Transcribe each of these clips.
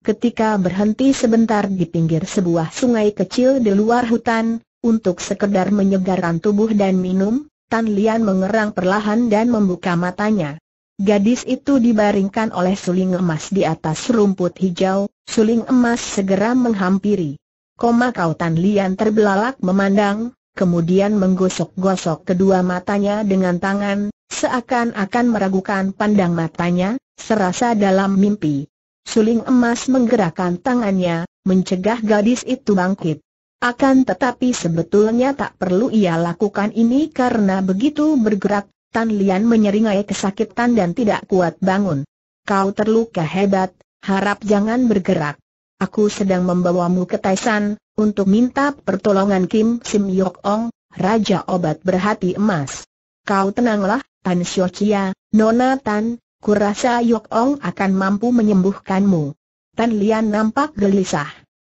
ketika berhenti sebentar di pinggir sebuah sungai kecil di luar hutan, untuk sekedar menyegarkan tubuh dan minum, Tan Lian mengerang perlahan dan membuka matanya. Gadis itu dibaringkan oleh suling emas di atas rumput hijau, suling emas segera menghampiri. Koma kau Tan Lian terbelalak memandang, kemudian menggosok-gosok kedua matanya dengan tangan, seakan-akan meragukan pandang matanya, serasa dalam mimpi. Suling emas menggerakkan tangannya, mencegah gadis itu bangkit. Akan tetapi sebetulnya tak perlu ia lakukan ini karena begitu bergerak, Tan Lian menyeringai kesakitan dan tidak kuat bangun. Kau terluka hebat, harap jangan bergerak. Aku sedang membawamu ke Taisan, untuk minta pertolongan Kim Sim Yok Ong, Raja Obat Berhati Emas. Kau tenanglah, Tan Xiao Chia, Nona Tan, Kurasa Yok Ong akan mampu menyembuhkanmu. Tan Lian nampak gelisah.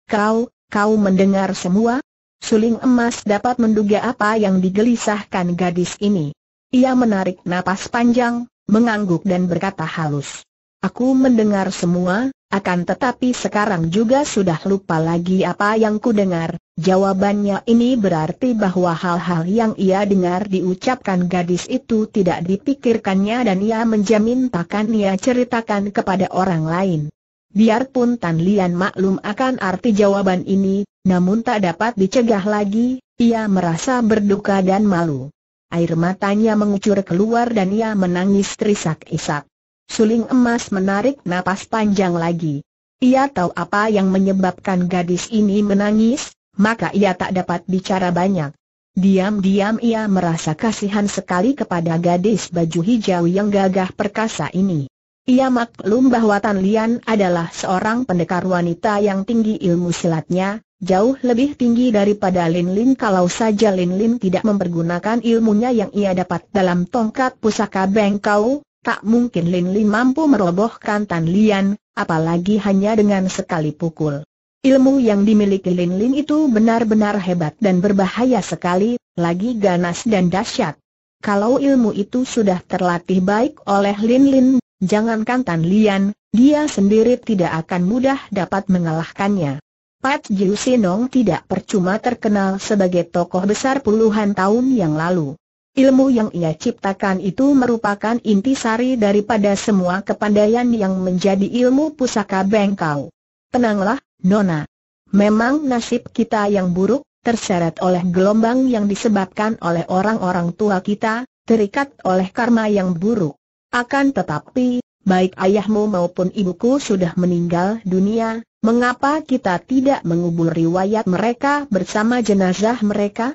Kau, kau mendengar semua? Suling emas dapat menduga apa yang digelisahkan gadis ini. Ia menarik napas panjang, mengangguk dan berkata halus. Aku mendengar semua, akan tetapi sekarang juga sudah lupa lagi apa yang ku dengar. Jawabannya ini berarti bahwa hal-hal yang ia dengar diucapkan gadis itu tidak dipikirkannya dan ia menjamin takkan ia ceritakan kepada orang lain. Biarpun Tan Lian maklum akan arti jawaban ini, namun tak dapat dicegah lagi, ia merasa berduka dan malu. Air matanya mengucur keluar dan ia menangis terisak-isak. Suling emas menarik napas panjang lagi. Ia tahu apa yang menyebabkan gadis ini menangis, maka ia tak dapat bicara banyak. Diam-diam ia merasa kasihan sekali kepada gadis baju hijau yang gagah perkasa ini. Ia maklum bahwa Tan Lian adalah seorang pendekar wanita yang tinggi ilmu silatnya, jauh lebih tinggi daripada Lin Lin kalau saja Lin Lin tidak mempergunakan ilmunya yang ia dapat dalam tongkat pusaka Bengkau, tak mungkin Lin Li mampu merobohkan Tan Lian, apalagi hanya dengan sekali pukul. Ilmu yang dimiliki Lin Lin itu benar-benar hebat dan berbahaya sekali, lagi ganas dan dahsyat. Kalau ilmu itu sudah terlatih baik oleh Lin Lin, jangankan Tan Lian, dia sendiri tidak akan mudah dapat mengalahkannya. Pat Jiu Sinong tidak percuma terkenal sebagai tokoh besar puluhan tahun yang lalu. Ilmu yang ia ciptakan itu merupakan inti sari daripada semua kepandaian yang menjadi ilmu pusaka bengkau. Tenanglah, Nona. Memang nasib kita yang buruk, terseret oleh gelombang yang disebabkan oleh orang-orang tua kita, terikat oleh karma yang buruk. Akan tetapi, baik ayahmu maupun ibuku sudah meninggal dunia, mengapa kita tidak mengubur riwayat mereka bersama jenazah mereka?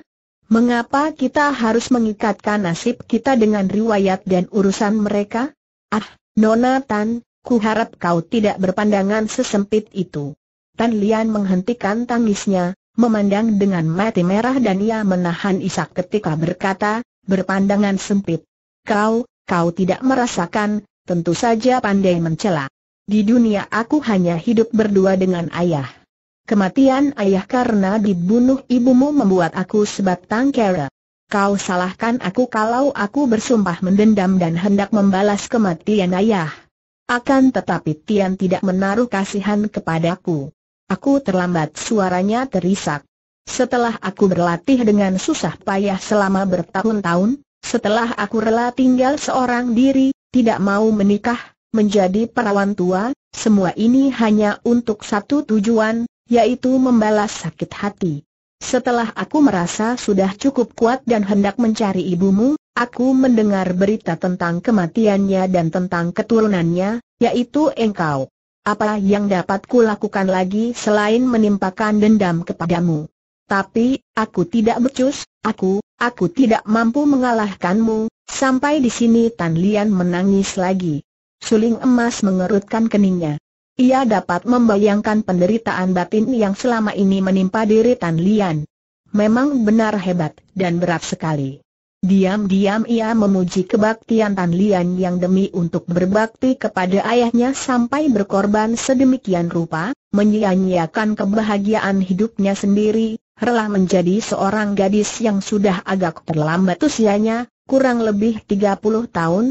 Mengapa kita harus mengikatkan nasib kita dengan riwayat dan urusan mereka? Ah, Nona Tan, ku harap kau tidak berpandangan sesempit itu. Tan Lian menghentikan tangisnya, memandang dengan mati merah dan ia menahan isak ketika berkata, berpandangan sempit. Kau, kau tidak merasakan, tentu saja pandai mencela. Di dunia aku hanya hidup berdua dengan ayah. Kematian ayah karena dibunuh ibumu membuat aku sebatang kara. Kau salahkan aku kalau aku bersumpah mendendam dan hendak membalas kematian ayah. Akan tetapi Tian tidak menaruh kasihan kepadaku. Aku terlambat suaranya terisak. Setelah aku berlatih dengan susah payah selama bertahun-tahun, setelah aku rela tinggal seorang diri, tidak mau menikah, menjadi perawan tua, semua ini hanya untuk satu tujuan, yaitu membalas sakit hati. Setelah aku merasa sudah cukup kuat dan hendak mencari ibumu, aku mendengar berita tentang kematiannya dan tentang keturunannya, yaitu engkau. Apa yang dapat lakukan lagi selain menimpakan dendam kepadamu? Tapi, aku tidak becus, aku, aku tidak mampu mengalahkanmu, sampai di sini Tan Lian menangis lagi. Suling emas mengerutkan keningnya. Ia dapat membayangkan penderitaan batin yang selama ini menimpa diri Tan Lian. Memang benar hebat dan berat sekali. Diam-diam ia memuji kebaktian Tan Lian yang demi untuk berbakti kepada ayahnya sampai berkorban sedemikian rupa, menyia-nyiakan kebahagiaan hidupnya sendiri, rela menjadi seorang gadis yang sudah agak terlambat usianya, kurang lebih 30 tahun.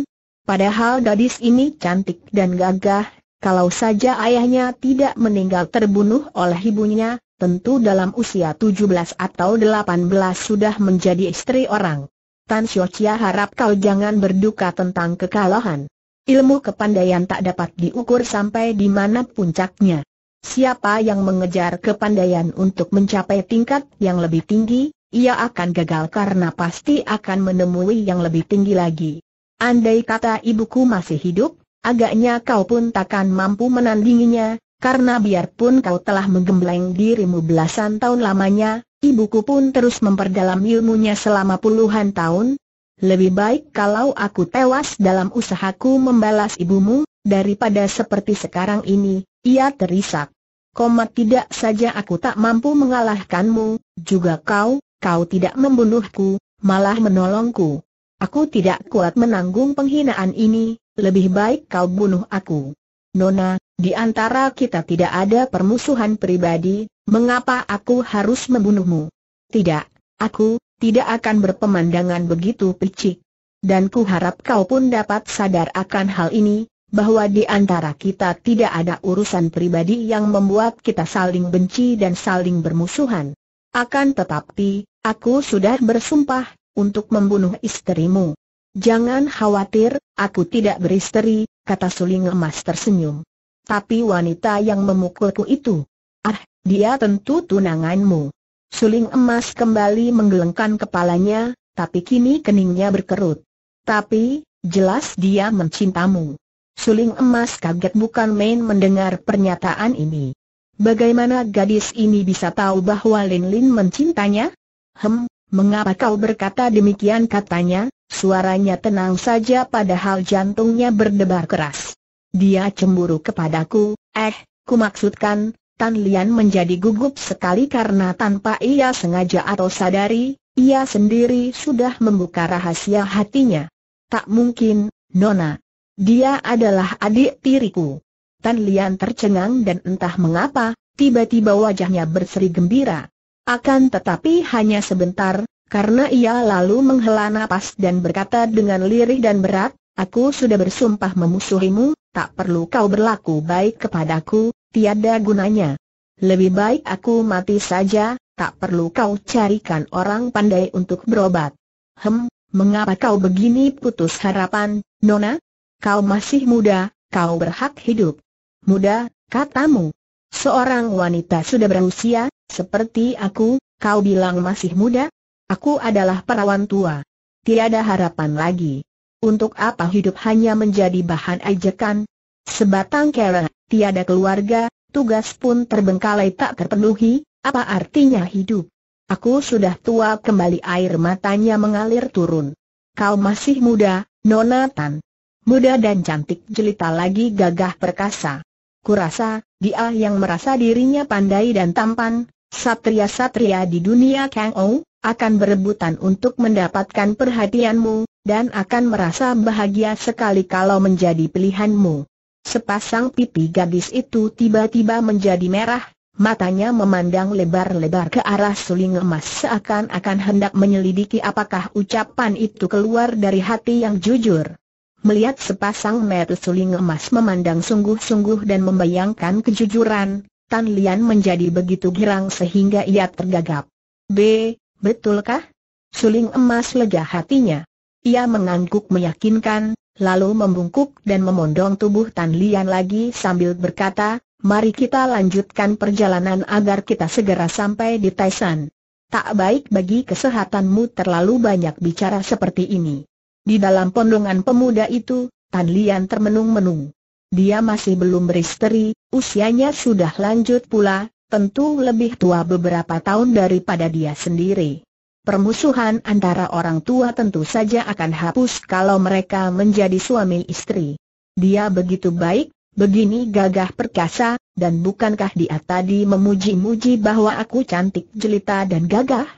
Padahal gadis ini cantik dan gagah, kalau saja ayahnya tidak meninggal terbunuh oleh ibunya, tentu dalam usia 17 atau 18 sudah menjadi istri orang. Tan Xiu harap kau jangan berduka tentang kekalahan. Ilmu kepandaian tak dapat diukur sampai di mana puncaknya. Siapa yang mengejar kepandaian untuk mencapai tingkat yang lebih tinggi, ia akan gagal karena pasti akan menemui yang lebih tinggi lagi. Andai kata ibuku masih hidup, Agaknya kau pun takkan mampu menandinginya, karena biarpun kau telah menggembleng dirimu belasan tahun lamanya, ibuku pun terus memperdalam ilmunya selama puluhan tahun. Lebih baik kalau aku tewas dalam usahaku membalas ibumu, daripada seperti sekarang ini, ia terisak. Komat tidak saja aku tak mampu mengalahkanmu, juga kau, kau tidak membunuhku, malah menolongku. Aku tidak kuat menanggung penghinaan ini, lebih baik kau bunuh aku. Nona, di antara kita tidak ada permusuhan pribadi, mengapa aku harus membunuhmu? Tidak, aku, tidak akan berpemandangan begitu picik. Dan ku harap kau pun dapat sadar akan hal ini, bahwa di antara kita tidak ada urusan pribadi yang membuat kita saling benci dan saling bermusuhan. Akan tetapi, aku sudah bersumpah, untuk membunuh istrimu. Jangan khawatir, aku tidak beristeri, kata suling emas tersenyum. Tapi wanita yang memukulku itu. Ah, dia tentu tunanganmu. Suling emas kembali menggelengkan kepalanya, tapi kini keningnya berkerut. Tapi, jelas dia mencintamu. Suling emas kaget bukan main mendengar pernyataan ini. Bagaimana gadis ini bisa tahu bahwa Lin Lin mencintanya? Hem, Mengapa kau berkata demikian katanya, suaranya tenang saja padahal jantungnya berdebar keras. Dia cemburu kepadaku, eh, kumaksudkan, Tan Lian menjadi gugup sekali karena tanpa ia sengaja atau sadari, ia sendiri sudah membuka rahasia hatinya. Tak mungkin, Nona. Dia adalah adik tiriku. Tan Lian tercengang dan entah mengapa, tiba-tiba wajahnya berseri gembira. Akan tetapi hanya sebentar, karena ia lalu menghela nafas dan berkata dengan lirih dan berat, Aku sudah bersumpah memusuhimu, tak perlu kau berlaku baik kepadaku, tiada gunanya. Lebih baik aku mati saja, tak perlu kau carikan orang pandai untuk berobat. Hem, mengapa kau begini putus harapan, Nona? Kau masih muda, kau berhak hidup. Muda, katamu. Seorang wanita sudah berusia, seperti aku, kau bilang masih muda? Aku adalah perawan tua. Tiada harapan lagi. Untuk apa hidup hanya menjadi bahan ejekan? Sebatang kera, tiada keluarga, tugas pun terbengkalai tak terpenuhi, apa artinya hidup? Aku sudah tua kembali air matanya mengalir turun. Kau masih muda, Nonatan. Muda dan cantik jelita lagi gagah perkasa. Kurasa, dia yang merasa dirinya pandai dan tampan, Satria-satria di dunia Kang Ou, akan berebutan untuk mendapatkan perhatianmu, dan akan merasa bahagia sekali kalau menjadi pilihanmu. Sepasang pipi gadis itu tiba-tiba menjadi merah, matanya memandang lebar-lebar ke arah suling emas seakan-akan hendak menyelidiki apakah ucapan itu keluar dari hati yang jujur. Melihat sepasang mata suling emas memandang sungguh-sungguh dan membayangkan kejujuran, Tan Lian menjadi begitu girang sehingga ia tergagap. B, betulkah? Suling emas lega hatinya. Ia mengangguk meyakinkan, lalu membungkuk dan memondong tubuh Tan Lian lagi sambil berkata, mari kita lanjutkan perjalanan agar kita segera sampai di Taisan. Tak baik bagi kesehatanmu terlalu banyak bicara seperti ini. Di dalam pondongan pemuda itu, Tan Lian termenung-menung. Dia masih belum beristri, usianya sudah lanjut pula, tentu lebih tua beberapa tahun daripada dia sendiri. Permusuhan antara orang tua tentu saja akan hapus kalau mereka menjadi suami istri. Dia begitu baik, begini gagah perkasa, dan bukankah dia tadi memuji-muji bahwa aku cantik jelita dan gagah?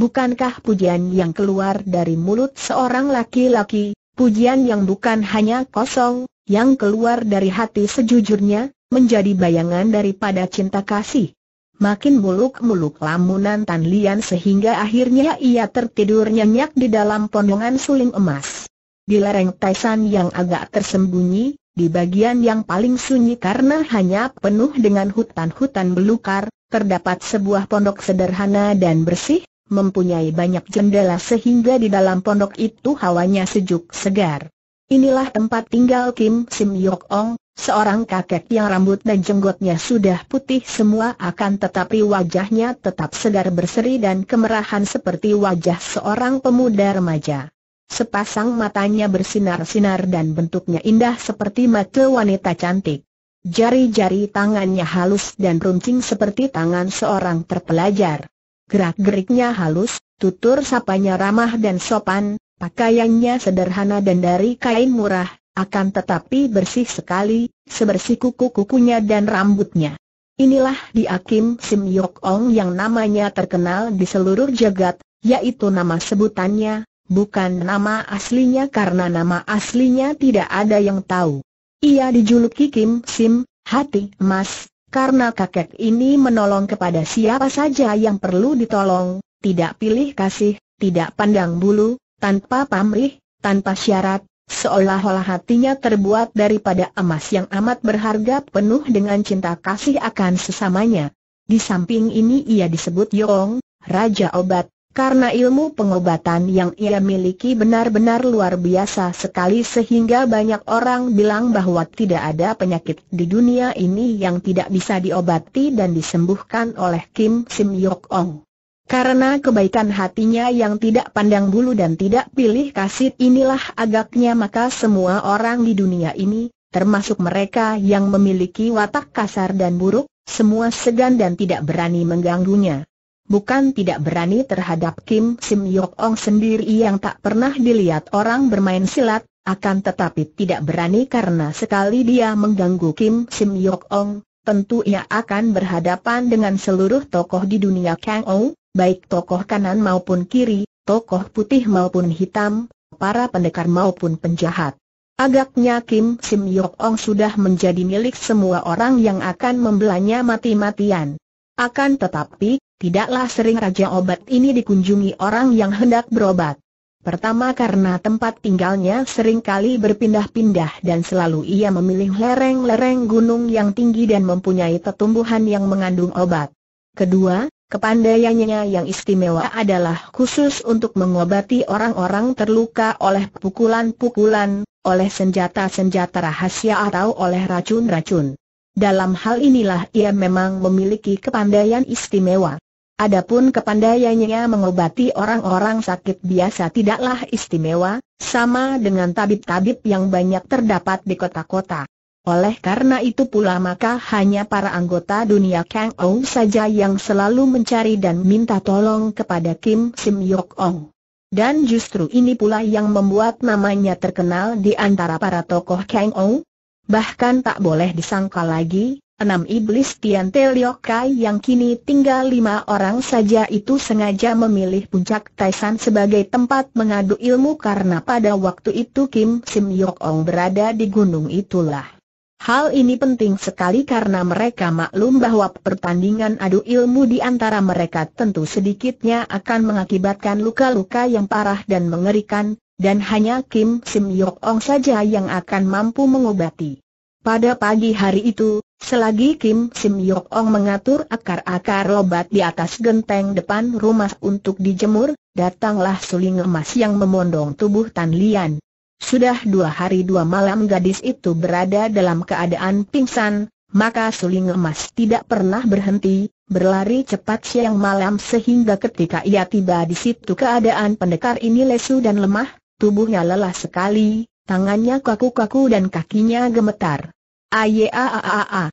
Bukankah pujian yang keluar dari mulut seorang laki-laki, pujian yang bukan hanya kosong, yang keluar dari hati sejujurnya, menjadi bayangan daripada cinta kasih. Makin muluk-muluk lamunan Tan Lian sehingga akhirnya ia tertidur nyenyak di dalam pondongan suling emas. Di lereng Taisan yang agak tersembunyi, di bagian yang paling sunyi karena hanya penuh dengan hutan-hutan belukar, terdapat sebuah pondok sederhana dan bersih, mempunyai banyak jendela sehingga di dalam pondok itu hawanya sejuk segar. Inilah tempat tinggal Kim Sim Yok Ong, seorang kakek yang rambut dan jenggotnya sudah putih semua akan tetapi wajahnya tetap segar berseri dan kemerahan seperti wajah seorang pemuda remaja. Sepasang matanya bersinar-sinar dan bentuknya indah seperti mata wanita cantik. Jari-jari tangannya halus dan runcing seperti tangan seorang terpelajar. Gerak-geriknya halus, tutur sapanya ramah dan sopan, Pakaiannya sederhana dan dari kain murah, akan tetapi bersih sekali, sebersih kuku-kukunya dan rambutnya. Inilah diakim Akim Sim Yok Ong yang namanya terkenal di seluruh jagat, yaitu nama sebutannya, bukan nama aslinya karena nama aslinya tidak ada yang tahu. Ia dijuluki Kim Sim, hati emas, karena kakek ini menolong kepada siapa saja yang perlu ditolong, tidak pilih kasih, tidak pandang bulu, tanpa pamrih, tanpa syarat, seolah-olah hatinya terbuat daripada emas yang amat berharga penuh dengan cinta kasih akan sesamanya. Di samping ini ia disebut Yong, Raja Obat, karena ilmu pengobatan yang ia miliki benar-benar luar biasa sekali sehingga banyak orang bilang bahwa tidak ada penyakit di dunia ini yang tidak bisa diobati dan disembuhkan oleh Kim Sim Yok Ong. Karena kebaikan hatinya yang tidak pandang bulu dan tidak pilih kasih inilah agaknya maka semua orang di dunia ini, termasuk mereka yang memiliki watak kasar dan buruk, semua segan dan tidak berani mengganggunya. Bukan tidak berani terhadap Kim Sim Yok Ong sendiri yang tak pernah dilihat orang bermain silat, akan tetapi tidak berani karena sekali dia mengganggu Kim Sim Yok Ong, tentu ia akan berhadapan dengan seluruh tokoh di dunia Kang Ong baik tokoh kanan maupun kiri, tokoh putih maupun hitam, para pendekar maupun penjahat. Agaknya Kim Sim Yok Ong sudah menjadi milik semua orang yang akan membelanya mati-matian. Akan tetapi, tidaklah sering raja obat ini dikunjungi orang yang hendak berobat. Pertama karena tempat tinggalnya seringkali berpindah-pindah dan selalu ia memilih lereng-lereng gunung yang tinggi dan mempunyai tetumbuhan yang mengandung obat. Kedua, Kepandaiannya yang istimewa adalah khusus untuk mengobati orang-orang terluka oleh pukulan-pukulan, oleh senjata-senjata rahasia atau oleh racun-racun. Dalam hal inilah ia memang memiliki kepandaian istimewa. Adapun kepandaiannya mengobati orang-orang sakit biasa tidaklah istimewa, sama dengan tabib-tabib yang banyak terdapat di kota-kota. Oleh karena itu pula maka hanya para anggota dunia Kang Ong saja yang selalu mencari dan minta tolong kepada Kim Sim Yok Ong. Dan justru ini pula yang membuat namanya terkenal di antara para tokoh Kang Ong. Bahkan tak boleh disangka lagi, enam iblis Tian Te Liok Kai yang kini tinggal lima orang saja itu sengaja memilih puncak Taisan sebagai tempat mengadu ilmu karena pada waktu itu Kim Sim Yok Ong berada di gunung itulah. Hal ini penting sekali karena mereka maklum bahwa pertandingan adu ilmu di antara mereka tentu sedikitnya akan mengakibatkan luka-luka yang parah dan mengerikan, dan hanya Kim Sim Yok Ong saja yang akan mampu mengobati. Pada pagi hari itu, selagi Kim Sim Yok Ong mengatur akar-akar obat di atas genteng depan rumah untuk dijemur, datanglah suling emas yang memondong tubuh Tan Lian. Sudah dua hari dua malam gadis itu berada dalam keadaan pingsan, maka suling emas tidak pernah berhenti, berlari cepat siang malam sehingga ketika ia tiba di situ keadaan pendekar ini lesu dan lemah, tubuhnya lelah sekali, tangannya kaku-kaku dan kakinya gemetar. Ayaaaa.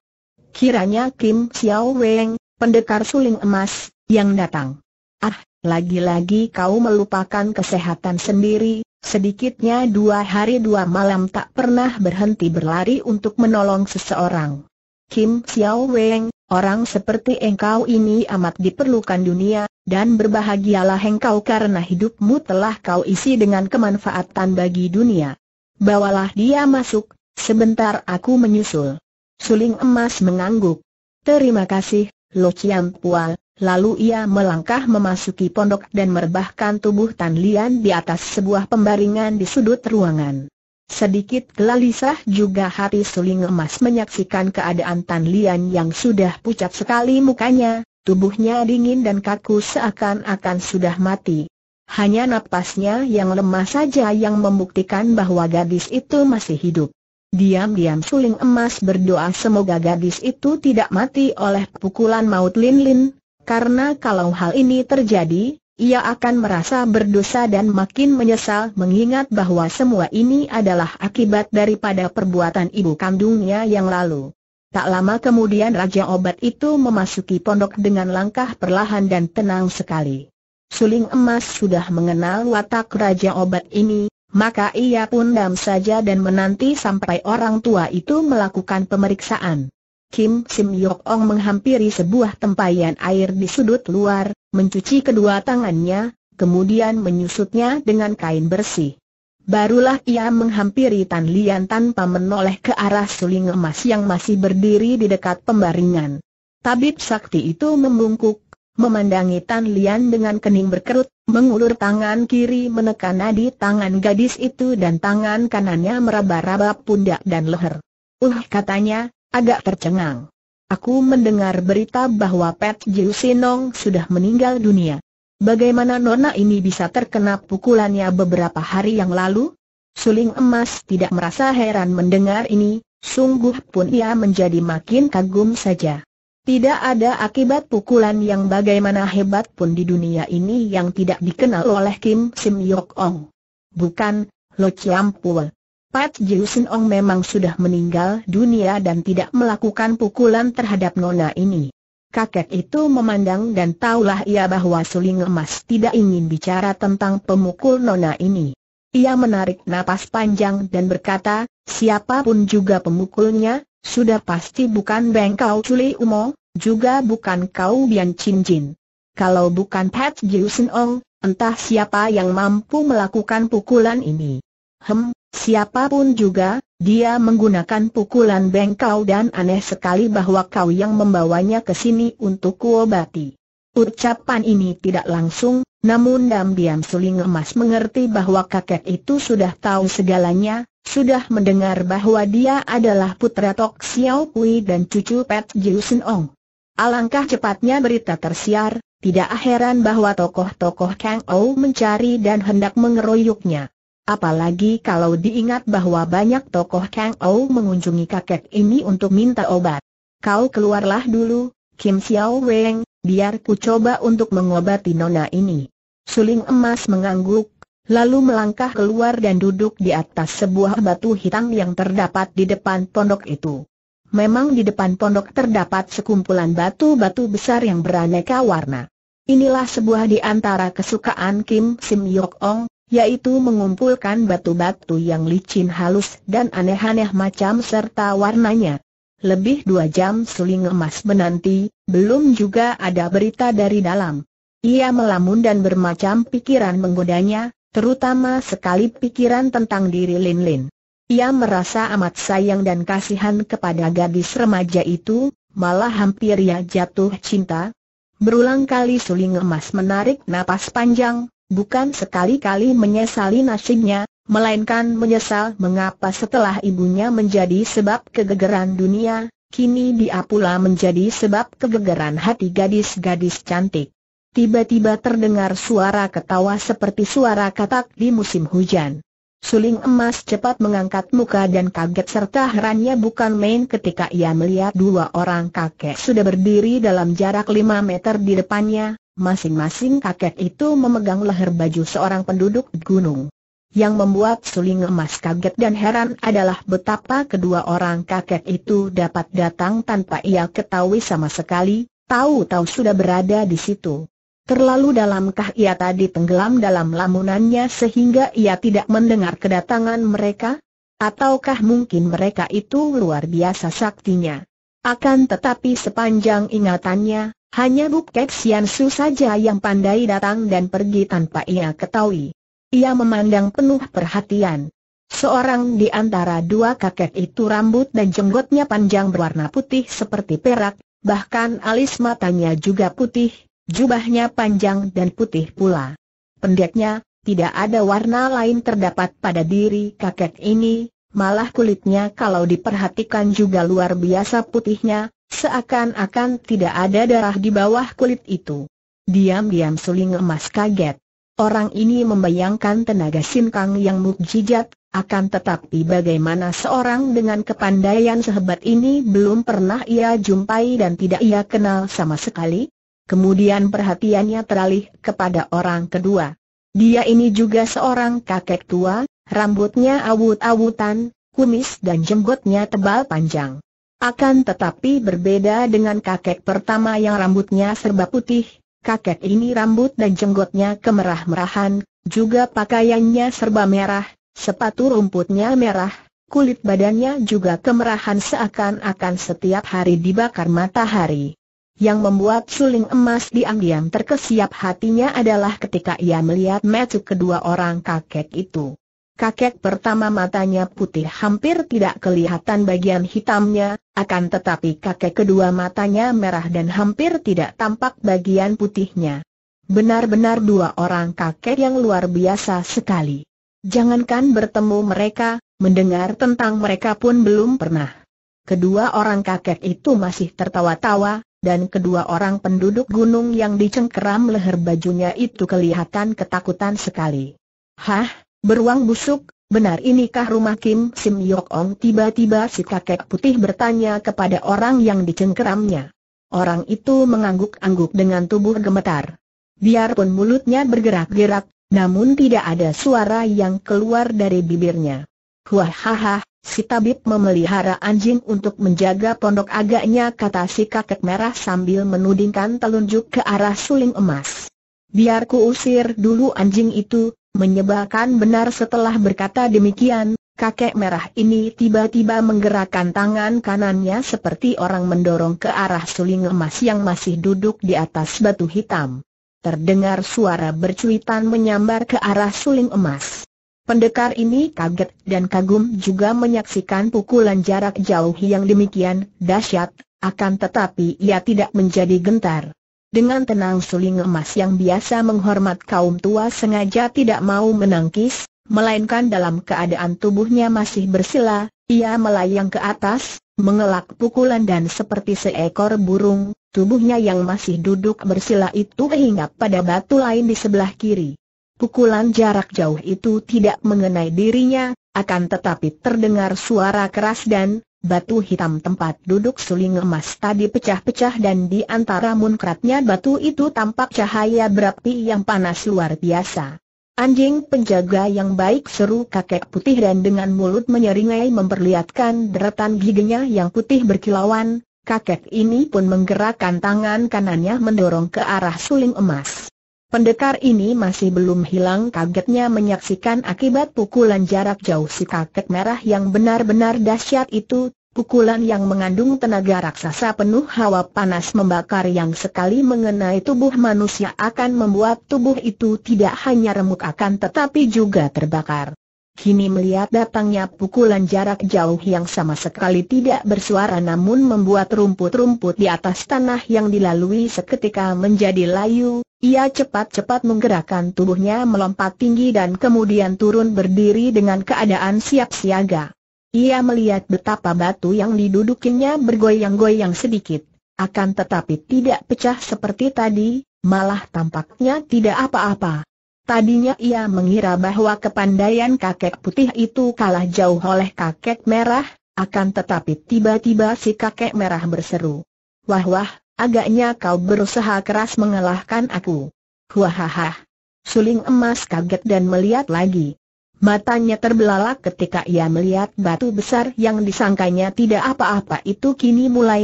Kiranya Kim Xiao Weng, pendekar suling emas, yang datang. Ah, lagi-lagi kau melupakan kesehatan sendiri, sedikitnya dua hari dua malam tak pernah berhenti berlari untuk menolong seseorang. Kim Xiao Weng, orang seperti engkau ini amat diperlukan dunia, dan berbahagialah engkau karena hidupmu telah kau isi dengan kemanfaatan bagi dunia. Bawalah dia masuk, sebentar aku menyusul. Suling emas mengangguk. Terima kasih, Lo Chiang Pual, Lalu ia melangkah memasuki pondok dan merebahkan tubuh Tan Lian di atas sebuah pembaringan di sudut ruangan. Sedikit gelisah juga hati Suling Emas menyaksikan keadaan Tan Lian yang sudah pucat sekali mukanya, tubuhnya dingin dan kaku seakan-akan sudah mati. Hanya napasnya yang lemah saja yang membuktikan bahwa gadis itu masih hidup. Diam-diam suling emas berdoa semoga gadis itu tidak mati oleh pukulan maut Lin Lin, karena kalau hal ini terjadi, ia akan merasa berdosa dan makin menyesal mengingat bahwa semua ini adalah akibat daripada perbuatan ibu kandungnya yang lalu. Tak lama kemudian Raja Obat itu memasuki pondok dengan langkah perlahan dan tenang sekali. Suling Emas sudah mengenal watak Raja Obat ini, maka ia pun dam saja dan menanti sampai orang tua itu melakukan pemeriksaan. Kim Sim Yok Ong menghampiri sebuah tempayan air di sudut luar, mencuci kedua tangannya, kemudian menyusutnya dengan kain bersih. Barulah ia menghampiri Tan Lian tanpa menoleh ke arah suling emas yang masih berdiri di dekat pembaringan. Tabib sakti itu membungkuk, memandangi Tan Lian dengan kening berkerut, mengulur tangan kiri menekan nadi tangan gadis itu dan tangan kanannya meraba-raba pundak dan leher. Uh katanya, agak tercengang. Aku mendengar berita bahwa Pet Jiu Sinong sudah meninggal dunia. Bagaimana Nona ini bisa terkena pukulannya beberapa hari yang lalu? Suling emas tidak merasa heran mendengar ini, sungguh pun ia menjadi makin kagum saja. Tidak ada akibat pukulan yang bagaimana hebat pun di dunia ini yang tidak dikenal oleh Kim Sim Yok Ong. Bukan, Lo Chiam Pua. Pat Jiusen Ong memang sudah meninggal dunia dan tidak melakukan pukulan terhadap nona ini. Kakek itu memandang dan tahulah ia bahwa suling emas tidak ingin bicara tentang pemukul nona ini. Ia menarik napas panjang dan berkata, siapapun juga pemukulnya, sudah pasti bukan Beng Kau Culi Umo, juga bukan Kau Bian Chin Jin. Kalau bukan Pat Jiusen Ong, entah siapa yang mampu melakukan pukulan ini. Hem, siapapun juga, dia menggunakan pukulan bengkau dan aneh sekali bahwa kau yang membawanya ke sini untuk kuobati. Ucapan ini tidak langsung, namun diam-diam suling emas mengerti bahwa kakek itu sudah tahu segalanya, sudah mendengar bahwa dia adalah putra Tok Xiao Pui dan cucu Pet Jiu Sin Ong. Alangkah cepatnya berita tersiar, tidak heran bahwa tokoh-tokoh Kang Ou mencari dan hendak mengeroyoknya. Apalagi kalau diingat bahwa banyak tokoh Kang Ou mengunjungi kakek ini untuk minta obat. Kau keluarlah dulu, Kim Xiao Weng, biar ku coba untuk mengobati nona ini. Suling emas mengangguk, lalu melangkah keluar dan duduk di atas sebuah batu hitam yang terdapat di depan pondok itu. Memang di depan pondok terdapat sekumpulan batu-batu besar yang beraneka warna. Inilah sebuah di antara kesukaan Kim Sim Yok Ong, yaitu mengumpulkan batu-batu yang licin halus dan aneh-aneh macam serta warnanya. Lebih dua jam suling emas menanti, belum juga ada berita dari dalam. Ia melamun dan bermacam pikiran menggodanya, terutama sekali pikiran tentang diri Lin Lin. Ia merasa amat sayang dan kasihan kepada gadis remaja itu, malah hampir ia jatuh cinta. Berulang kali suling emas menarik napas panjang, bukan sekali-kali menyesali nasibnya, melainkan menyesal mengapa setelah ibunya menjadi sebab kegegeran dunia, kini dia pula menjadi sebab kegegeran hati gadis-gadis cantik. Tiba-tiba terdengar suara ketawa seperti suara katak di musim hujan. Suling emas cepat mengangkat muka dan kaget serta herannya bukan main ketika ia melihat dua orang kakek sudah berdiri dalam jarak lima meter di depannya, Masing-masing kakek itu memegang leher baju seorang penduduk gunung. Yang membuat suling emas kaget dan heran adalah betapa kedua orang kakek itu dapat datang tanpa ia ketahui sama sekali, tahu-tahu sudah berada di situ. Terlalu dalamkah ia tadi tenggelam dalam lamunannya sehingga ia tidak mendengar kedatangan mereka? Ataukah mungkin mereka itu luar biasa saktinya? Akan tetapi sepanjang ingatannya, hanya Sian Su saja yang pandai datang dan pergi tanpa ia ketahui. Ia memandang penuh perhatian. Seorang di antara dua kakek itu rambut dan jenggotnya panjang berwarna putih seperti perak, bahkan alis matanya juga putih, jubahnya panjang dan putih pula. Pendeknya, tidak ada warna lain terdapat pada diri kakek ini, malah kulitnya kalau diperhatikan juga luar biasa putihnya, Seakan-akan tidak ada darah di bawah kulit itu. Diam-diam suling emas kaget. Orang ini membayangkan tenaga sinkang yang mukjizat, akan tetapi bagaimana seorang dengan kepandaian sehebat ini belum pernah ia jumpai dan tidak ia kenal sama sekali? Kemudian perhatiannya teralih kepada orang kedua. Dia ini juga seorang kakek tua, rambutnya awut-awutan, kumis dan jenggotnya tebal panjang. Akan tetapi berbeda dengan kakek pertama yang rambutnya serba putih, kakek ini rambut dan jenggotnya kemerah-merahan, juga pakaiannya serba merah, sepatu rumputnya merah, kulit badannya juga kemerahan seakan-akan setiap hari dibakar matahari. Yang membuat suling emas diam-diam terkesiap hatinya adalah ketika ia melihat metu kedua orang kakek itu kakek pertama matanya putih hampir tidak kelihatan bagian hitamnya, akan tetapi kakek kedua matanya merah dan hampir tidak tampak bagian putihnya. Benar-benar dua orang kakek yang luar biasa sekali. Jangankan bertemu mereka, mendengar tentang mereka pun belum pernah. Kedua orang kakek itu masih tertawa-tawa, dan kedua orang penduduk gunung yang dicengkeram leher bajunya itu kelihatan ketakutan sekali. Hah, Beruang busuk, benar inikah rumah Kim Sim Yok Ong? Tiba-tiba si kakek putih bertanya kepada orang yang dicengkeramnya. Orang itu mengangguk-angguk dengan tubuh gemetar. Biarpun mulutnya bergerak-gerak, namun tidak ada suara yang keluar dari bibirnya. Wahaha, si tabib memelihara anjing untuk menjaga pondok agaknya kata si kakek merah sambil menudingkan telunjuk ke arah suling emas. Biar ku usir dulu anjing itu, Menyebalkan benar setelah berkata demikian, kakek merah ini tiba-tiba menggerakkan tangan kanannya seperti orang mendorong ke arah suling emas yang masih duduk di atas batu hitam. Terdengar suara bercuitan menyambar ke arah suling emas. Pendekar ini kaget dan kagum juga menyaksikan pukulan jarak jauh yang demikian dahsyat, akan tetapi ia tidak menjadi gentar. Dengan tenang suling emas yang biasa menghormat kaum tua sengaja tidak mau menangkis, melainkan dalam keadaan tubuhnya masih bersila, ia melayang ke atas, mengelak pukulan dan seperti seekor burung, tubuhnya yang masih duduk bersila itu hinggap pada batu lain di sebelah kiri. Pukulan jarak jauh itu tidak mengenai dirinya, akan tetapi terdengar suara keras dan, batu hitam tempat duduk suling emas tadi pecah-pecah dan di antara munkratnya batu itu tampak cahaya berapi yang panas luar biasa. Anjing penjaga yang baik seru kakek putih dan dengan mulut menyeringai memperlihatkan deretan giginya yang putih berkilauan, kakek ini pun menggerakkan tangan kanannya mendorong ke arah suling emas. Pendekar ini masih belum hilang kagetnya menyaksikan akibat pukulan jarak jauh si kakek merah yang benar-benar dahsyat itu, pukulan yang mengandung tenaga raksasa penuh hawa panas membakar yang sekali mengenai tubuh manusia akan membuat tubuh itu tidak hanya remuk akan tetapi juga terbakar. Kini melihat datangnya pukulan jarak jauh yang sama sekali tidak bersuara namun membuat rumput-rumput di atas tanah yang dilalui seketika menjadi layu, ia cepat-cepat menggerakkan tubuhnya melompat tinggi dan kemudian turun berdiri dengan keadaan siap siaga. Ia melihat betapa batu yang didudukinya bergoyang-goyang sedikit, akan tetapi tidak pecah seperti tadi, malah tampaknya tidak apa-apa. Tadinya ia mengira bahwa kepandaian kakek putih itu kalah jauh oleh kakek merah, akan tetapi tiba-tiba si kakek merah berseru. Wah wah, Agaknya kau berusaha keras mengalahkan aku. Huahaha. Suling emas kaget dan melihat lagi. Matanya terbelalak ketika ia melihat batu besar yang disangkanya tidak apa-apa itu kini mulai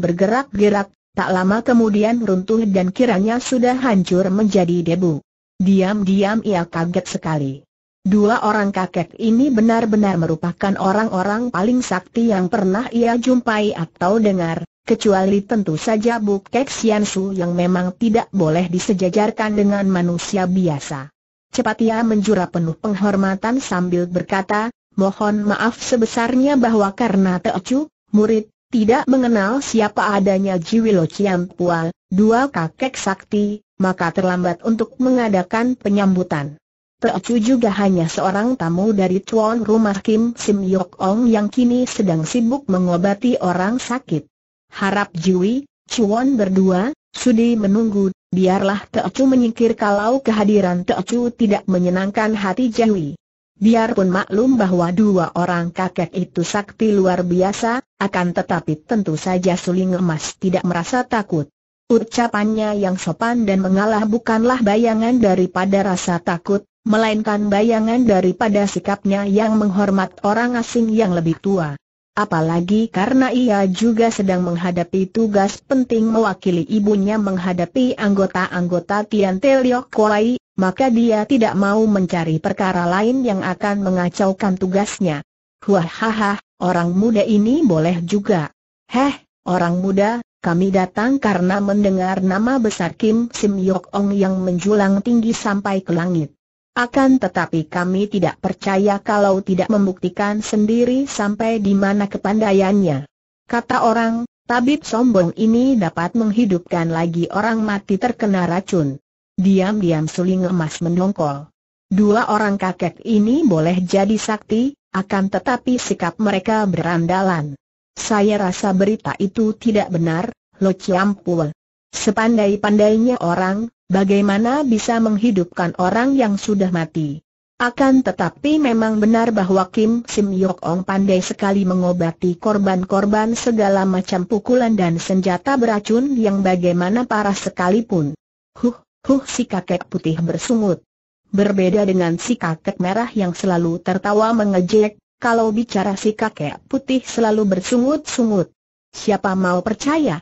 bergerak-gerak, tak lama kemudian runtuh dan kiranya sudah hancur menjadi debu. Diam-diam ia kaget sekali. Dua orang kakek ini benar-benar merupakan orang-orang paling sakti yang pernah ia jumpai atau dengar, kecuali tentu saja Bukek Xiansu yang memang tidak boleh disejajarkan dengan manusia biasa. Cepat ia menjura penuh penghormatan sambil berkata, mohon maaf sebesarnya bahwa karena Teocu, murid, tidak mengenal siapa adanya Jiwilo Ciampual, dua kakek sakti, maka terlambat untuk mengadakan penyambutan. Teocu juga hanya seorang tamu dari tuan rumah Kim Sim Yok Ong yang kini sedang sibuk mengobati orang sakit. Harap Jui, Chuan berdua, Sudi menunggu, biarlah Teocu menyingkir kalau kehadiran Teocu tidak menyenangkan hati Jui. Biarpun maklum bahwa dua orang kakek itu sakti luar biasa, akan tetapi tentu saja Suling Emas tidak merasa takut. Ucapannya yang sopan dan mengalah bukanlah bayangan daripada rasa takut, melainkan bayangan daripada sikapnya yang menghormat orang asing yang lebih tua. Apalagi karena ia juga sedang menghadapi tugas penting mewakili ibunya menghadapi anggota-anggota Tian Teliok Kuai, maka dia tidak mau mencari perkara lain yang akan mengacaukan tugasnya. Huahaha, orang muda ini boleh juga. Heh, orang muda, kami datang karena mendengar nama besar Kim Sim Yok Ong yang menjulang tinggi sampai ke langit. Akan tetapi kami tidak percaya kalau tidak membuktikan sendiri sampai di mana kepandaiannya. Kata orang, tabib sombong ini dapat menghidupkan lagi orang mati terkena racun. Diam-diam suling emas mendongkol. Dua orang kakek ini boleh jadi sakti, akan tetapi sikap mereka berandalan. Saya rasa berita itu tidak benar, Lo ciampul. Sepandai-pandainya orang, bagaimana bisa menghidupkan orang yang sudah mati? Akan tetapi memang benar bahwa Kim Sim Yok Ong pandai sekali mengobati korban-korban segala macam pukulan dan senjata beracun yang bagaimana parah sekalipun. Huh, huh si kakek putih bersungut. Berbeda dengan si kakek merah yang selalu tertawa mengejek, kalau bicara si kakek putih selalu bersungut-sungut. Siapa mau percaya?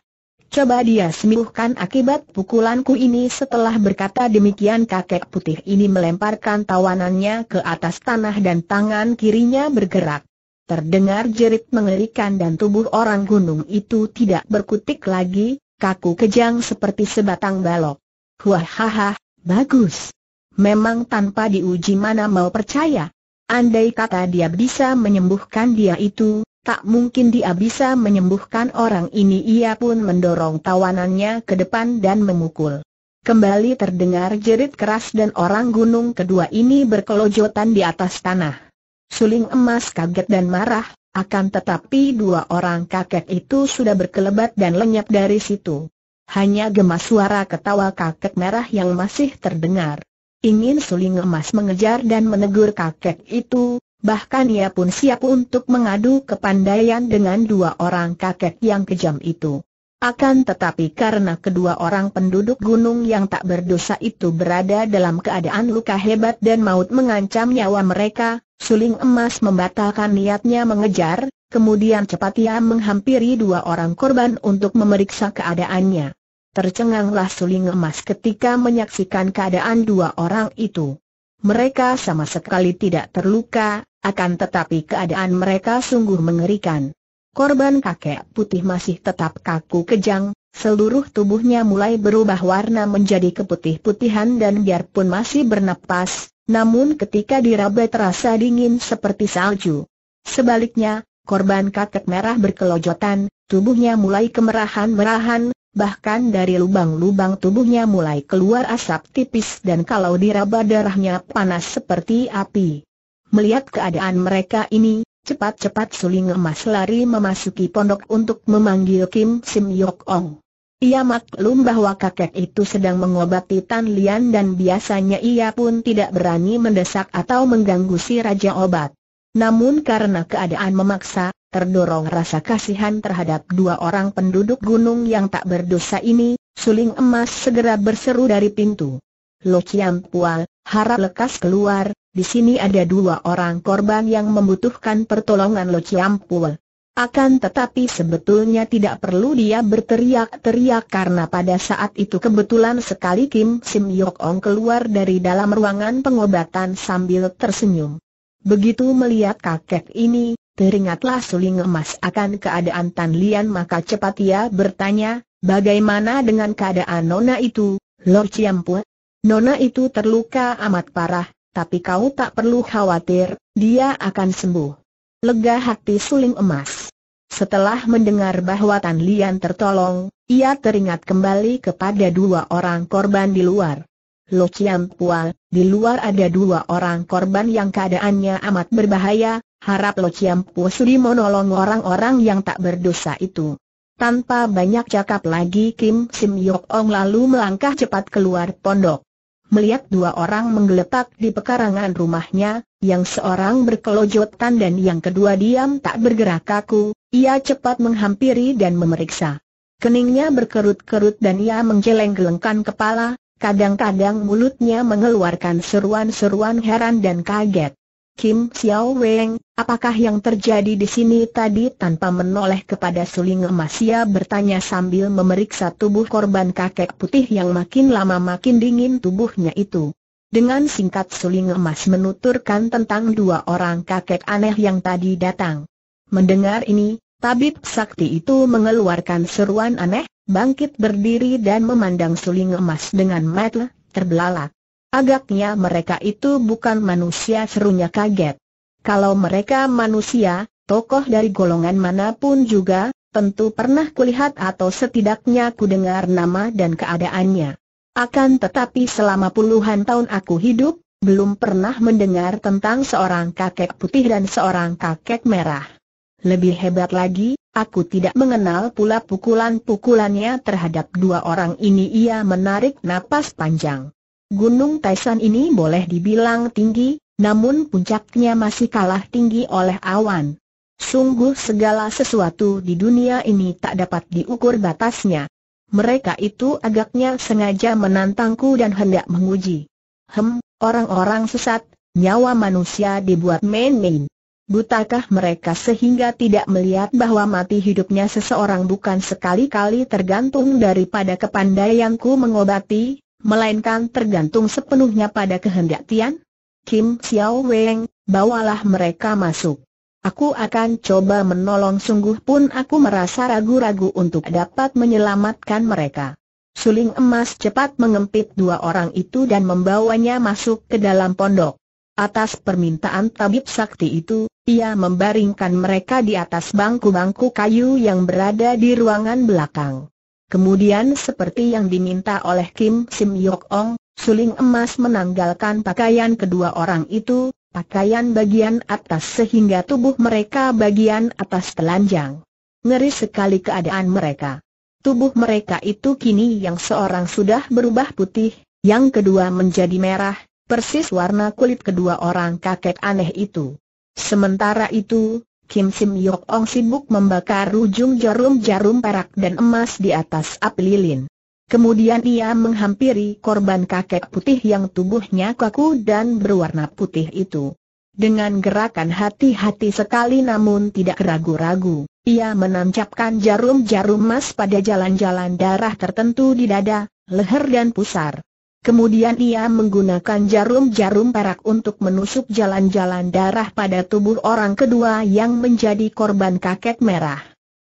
Coba dia sembuhkan akibat pukulanku ini setelah berkata demikian kakek putih ini melemparkan tawanannya ke atas tanah dan tangan kirinya bergerak. Terdengar jerit mengerikan dan tubuh orang gunung itu tidak berkutik lagi, kaku kejang seperti sebatang balok. Wahaha, bagus. Memang tanpa diuji mana mau percaya. Andai kata dia bisa menyembuhkan dia itu, Tak mungkin dia bisa menyembuhkan orang ini ia pun mendorong tawanannya ke depan dan memukul. Kembali terdengar jerit keras dan orang gunung kedua ini berkelojotan di atas tanah. Suling emas kaget dan marah, akan tetapi dua orang kakek itu sudah berkelebat dan lenyap dari situ. Hanya gemas suara ketawa kakek merah yang masih terdengar. Ingin suling emas mengejar dan menegur kakek itu, bahkan ia pun siap untuk mengadu kepandaian dengan dua orang kakek yang kejam itu. Akan tetapi karena kedua orang penduduk gunung yang tak berdosa itu berada dalam keadaan luka hebat dan maut mengancam nyawa mereka, suling emas membatalkan niatnya mengejar, kemudian cepat ia menghampiri dua orang korban untuk memeriksa keadaannya. Tercenganglah suling emas ketika menyaksikan keadaan dua orang itu. Mereka sama sekali tidak terluka, akan tetapi keadaan mereka sungguh mengerikan. Korban kakek putih masih tetap kaku kejang, seluruh tubuhnya mulai berubah warna menjadi keputih-putihan dan biarpun masih bernapas, namun ketika diraba terasa dingin seperti salju. Sebaliknya, korban kakek merah berkelojotan, tubuhnya mulai kemerahan-merahan, bahkan dari lubang-lubang tubuhnya mulai keluar asap tipis dan kalau diraba darahnya panas seperti api. Melihat keadaan mereka ini, cepat-cepat suling emas lari memasuki pondok untuk memanggil Kim Sim Yok Ong. Ia maklum bahwa kakek itu sedang mengobati Tan Lian dan biasanya ia pun tidak berani mendesak atau mengganggu si Raja Obat. Namun karena keadaan memaksa, terdorong rasa kasihan terhadap dua orang penduduk gunung yang tak berdosa ini, suling emas segera berseru dari pintu. Lo Chiam Pual, harap lekas keluar, di sini ada dua orang korban yang membutuhkan pertolongan Lo Ciampul. Akan tetapi sebetulnya tidak perlu dia berteriak-teriak karena pada saat itu kebetulan sekali Kim Sim Yok Ong keluar dari dalam ruangan pengobatan sambil tersenyum. Begitu melihat kakek ini, teringatlah suling emas akan keadaan Tan Lian maka cepat ia bertanya, bagaimana dengan keadaan Nona itu, Lord Chiampu? Nona itu terluka amat parah, tapi kau tak perlu khawatir, dia akan sembuh. Lega hati suling emas. Setelah mendengar bahwa Tan Lian tertolong, ia teringat kembali kepada dua orang korban di luar. Lo Chiam Pual, di luar ada dua orang korban yang keadaannya amat berbahaya, harap Lo Chiam Pual sudi menolong orang-orang yang tak berdosa itu. Tanpa banyak cakap lagi Kim Sim Yok Ong lalu melangkah cepat keluar pondok melihat dua orang menggeletak di pekarangan rumahnya, yang seorang berkelojotan dan yang kedua diam tak bergerak kaku, ia cepat menghampiri dan memeriksa. Keningnya berkerut-kerut dan ia menggeleng-gelengkan kepala, kadang-kadang mulutnya mengeluarkan seruan-seruan heran dan kaget. Kim Xiao Weng, apakah yang terjadi di sini tadi tanpa menoleh kepada suling emas ia bertanya sambil memeriksa tubuh korban kakek putih yang makin lama makin dingin tubuhnya itu. Dengan singkat suling emas menuturkan tentang dua orang kakek aneh yang tadi datang. Mendengar ini, tabib sakti itu mengeluarkan seruan aneh, bangkit berdiri dan memandang suling emas dengan mata terbelalak. Agaknya mereka itu bukan manusia serunya kaget. Kalau mereka manusia, tokoh dari golongan manapun juga, tentu pernah kulihat atau setidaknya kudengar nama dan keadaannya. Akan tetapi selama puluhan tahun aku hidup, belum pernah mendengar tentang seorang kakek putih dan seorang kakek merah. Lebih hebat lagi, aku tidak mengenal pula pukulan-pukulannya terhadap dua orang ini ia menarik napas panjang. Gunung Taisan ini boleh dibilang tinggi, namun puncaknya masih kalah tinggi oleh awan. Sungguh segala sesuatu di dunia ini tak dapat diukur batasnya. Mereka itu agaknya sengaja menantangku dan hendak menguji. Hem, orang-orang sesat, nyawa manusia dibuat main-main. Butakah mereka sehingga tidak melihat bahwa mati hidupnya seseorang bukan sekali-kali tergantung daripada kepandaianku mengobati, melainkan tergantung sepenuhnya pada kehendak Tian. Kim Xiao Weng, bawalah mereka masuk. Aku akan coba menolong sungguh pun aku merasa ragu-ragu untuk dapat menyelamatkan mereka. Suling emas cepat mengempit dua orang itu dan membawanya masuk ke dalam pondok. Atas permintaan tabib sakti itu, ia membaringkan mereka di atas bangku-bangku kayu yang berada di ruangan belakang. Kemudian seperti yang diminta oleh Kim Sim Yok Ong, suling emas menanggalkan pakaian kedua orang itu, pakaian bagian atas sehingga tubuh mereka bagian atas telanjang. Ngeri sekali keadaan mereka. Tubuh mereka itu kini yang seorang sudah berubah putih, yang kedua menjadi merah, persis warna kulit kedua orang kakek aneh itu. Sementara itu, Kim Sim Yok Ong sibuk membakar ujung jarum-jarum perak dan emas di atas api lilin. Kemudian ia menghampiri korban kakek putih yang tubuhnya kaku dan berwarna putih itu. Dengan gerakan hati-hati sekali namun tidak ragu-ragu, ia menancapkan jarum-jarum emas pada jalan-jalan darah tertentu di dada, leher dan pusar. Kemudian ia menggunakan jarum-jarum perak untuk menusuk jalan-jalan darah pada tubuh orang kedua yang menjadi korban kakek merah.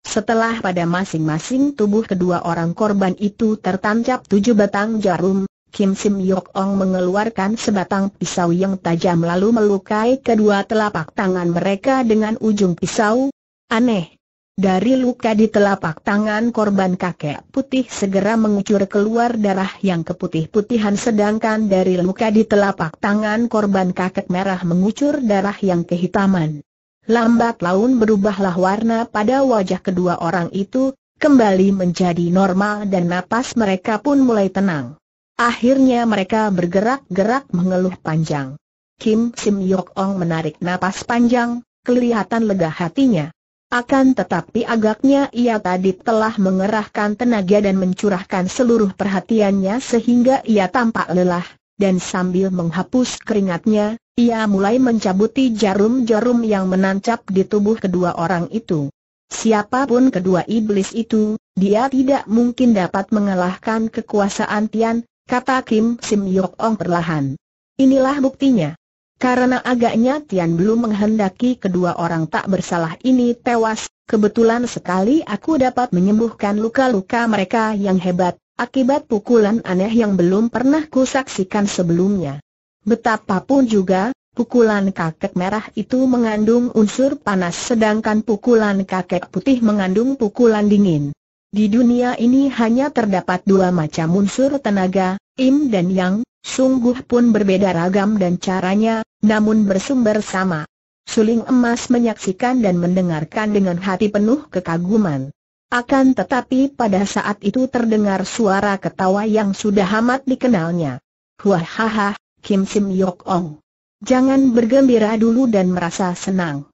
Setelah pada masing-masing tubuh kedua orang korban itu tertancap tujuh batang jarum, Kim Sim Yok Ong mengeluarkan sebatang pisau yang tajam lalu melukai kedua telapak tangan mereka dengan ujung pisau. Aneh, dari luka di telapak tangan korban kakek putih segera mengucur keluar darah yang keputih-putihan sedangkan dari luka di telapak tangan korban kakek merah mengucur darah yang kehitaman. Lambat laun berubahlah warna pada wajah kedua orang itu, kembali menjadi normal dan napas mereka pun mulai tenang. Akhirnya mereka bergerak-gerak mengeluh panjang. Kim Sim Yok Ong menarik napas panjang, kelihatan lega hatinya. Akan tetapi agaknya ia tadi telah mengerahkan tenaga dan mencurahkan seluruh perhatiannya sehingga ia tampak lelah, dan sambil menghapus keringatnya, ia mulai mencabuti jarum-jarum yang menancap di tubuh kedua orang itu. Siapapun kedua iblis itu, dia tidak mungkin dapat mengalahkan kekuasaan Tian, kata Kim Sim Yok Ong perlahan. Inilah buktinya. Karena agaknya Tian belum menghendaki kedua orang tak bersalah ini tewas, kebetulan sekali aku dapat menyembuhkan luka-luka mereka yang hebat, akibat pukulan aneh yang belum pernah kusaksikan sebelumnya. Betapapun juga, pukulan kakek merah itu mengandung unsur panas sedangkan pukulan kakek putih mengandung pukulan dingin. Di dunia ini hanya terdapat dua macam unsur tenaga, Im dan Yang, sungguh pun berbeda ragam dan caranya, namun bersumber sama. Suling emas menyaksikan dan mendengarkan dengan hati penuh kekaguman. Akan tetapi pada saat itu terdengar suara ketawa yang sudah amat dikenalnya. Huahaha, Kim Sim Yok Ong. Jangan bergembira dulu dan merasa senang.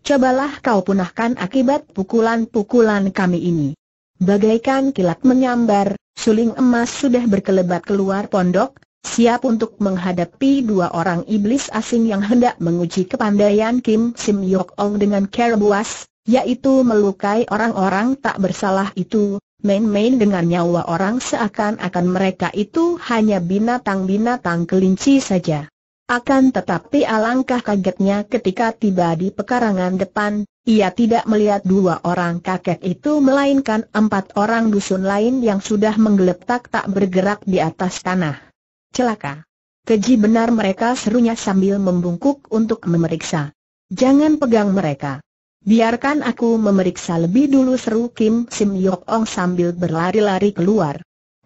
Cobalah kau punahkan akibat pukulan-pukulan kami ini. Bagaikan kilat menyambar, suling emas sudah berkelebat keluar pondok, siap untuk menghadapi dua orang iblis asing yang hendak menguji kepandaian Kim Sim Yok Ong dengan cara buas, yaitu melukai orang-orang tak bersalah itu, main-main dengan nyawa orang seakan-akan mereka itu hanya binatang-binatang kelinci saja. Akan tetapi alangkah kagetnya ketika tiba di pekarangan depan, ia tidak melihat dua orang kakek itu melainkan empat orang dusun lain yang sudah menggeletak tak bergerak di atas tanah. Celaka. Keji benar mereka serunya sambil membungkuk untuk memeriksa. Jangan pegang mereka. Biarkan aku memeriksa lebih dulu seru Kim Sim Yok Ong sambil berlari-lari keluar.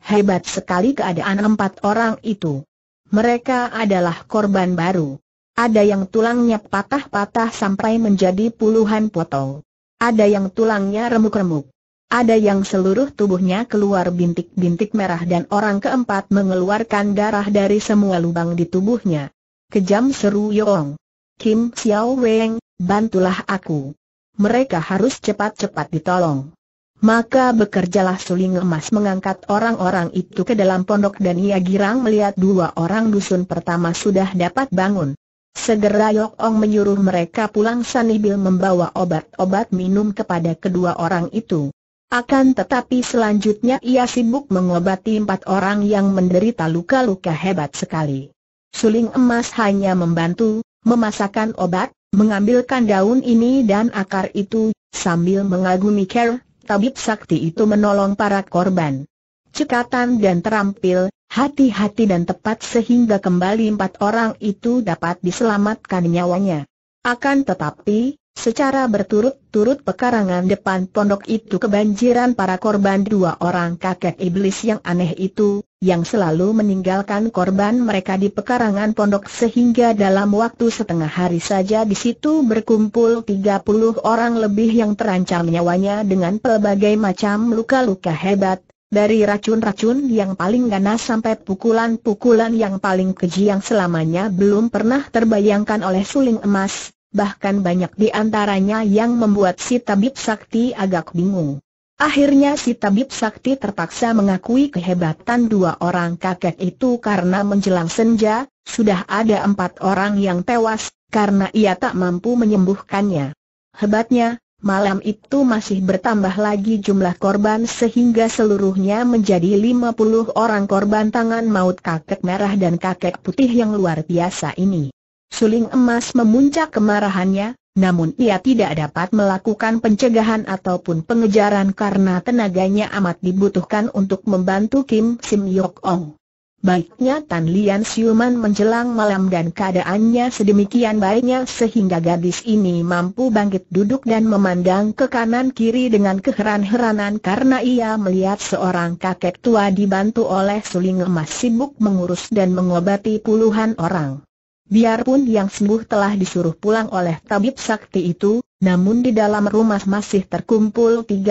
Hebat sekali keadaan empat orang itu. Mereka adalah korban baru. Ada yang tulangnya patah-patah sampai menjadi puluhan potong. Ada yang tulangnya remuk-remuk. Ada yang seluruh tubuhnya keluar bintik-bintik merah dan orang keempat mengeluarkan darah dari semua lubang di tubuhnya. Kejam seru Yong. Kim Xiao Weng, bantulah aku. Mereka harus cepat-cepat ditolong. Maka bekerjalah suling emas mengangkat orang-orang itu ke dalam pondok dan ia girang melihat dua orang dusun pertama sudah dapat bangun. Segera Yok Ong menyuruh mereka pulang sambil membawa obat-obat minum kepada kedua orang itu. Akan tetapi selanjutnya ia sibuk mengobati empat orang yang menderita luka-luka hebat sekali. Suling emas hanya membantu, memasakkan obat, mengambilkan daun ini dan akar itu, sambil mengagumi care, tabib sakti itu menolong para korban. Cekatan dan terampil, hati-hati dan tepat sehingga kembali empat orang itu dapat diselamatkan nyawanya. Akan tetapi, Secara berturut-turut pekarangan depan pondok itu kebanjiran para korban dua orang kakek iblis yang aneh itu, yang selalu meninggalkan korban mereka di pekarangan pondok sehingga dalam waktu setengah hari saja di situ berkumpul 30 orang lebih yang terancam nyawanya dengan pelbagai macam luka-luka hebat, dari racun-racun yang paling ganas sampai pukulan-pukulan yang paling keji yang selamanya belum pernah terbayangkan oleh suling emas, bahkan banyak di antaranya yang membuat si tabib sakti agak bingung. Akhirnya si tabib sakti terpaksa mengakui kehebatan dua orang kakek itu karena menjelang senja, sudah ada empat orang yang tewas, karena ia tak mampu menyembuhkannya. Hebatnya, Malam itu masih bertambah lagi jumlah korban sehingga seluruhnya menjadi 50 orang korban tangan maut kakek merah dan kakek putih yang luar biasa ini. Suling emas memuncak kemarahannya, namun ia tidak dapat melakukan pencegahan ataupun pengejaran karena tenaganya amat dibutuhkan untuk membantu Kim Sim Yok Ong. Baiknya Tan Lian siuman menjelang malam dan keadaannya sedemikian baiknya sehingga gadis ini mampu bangkit duduk dan memandang ke kanan kiri dengan keheran-heranan karena ia melihat seorang kakek tua dibantu oleh suling emas sibuk mengurus dan mengobati puluhan orang. Biarpun yang sembuh telah disuruh pulang oleh tabib sakti itu, namun di dalam rumah masih terkumpul 30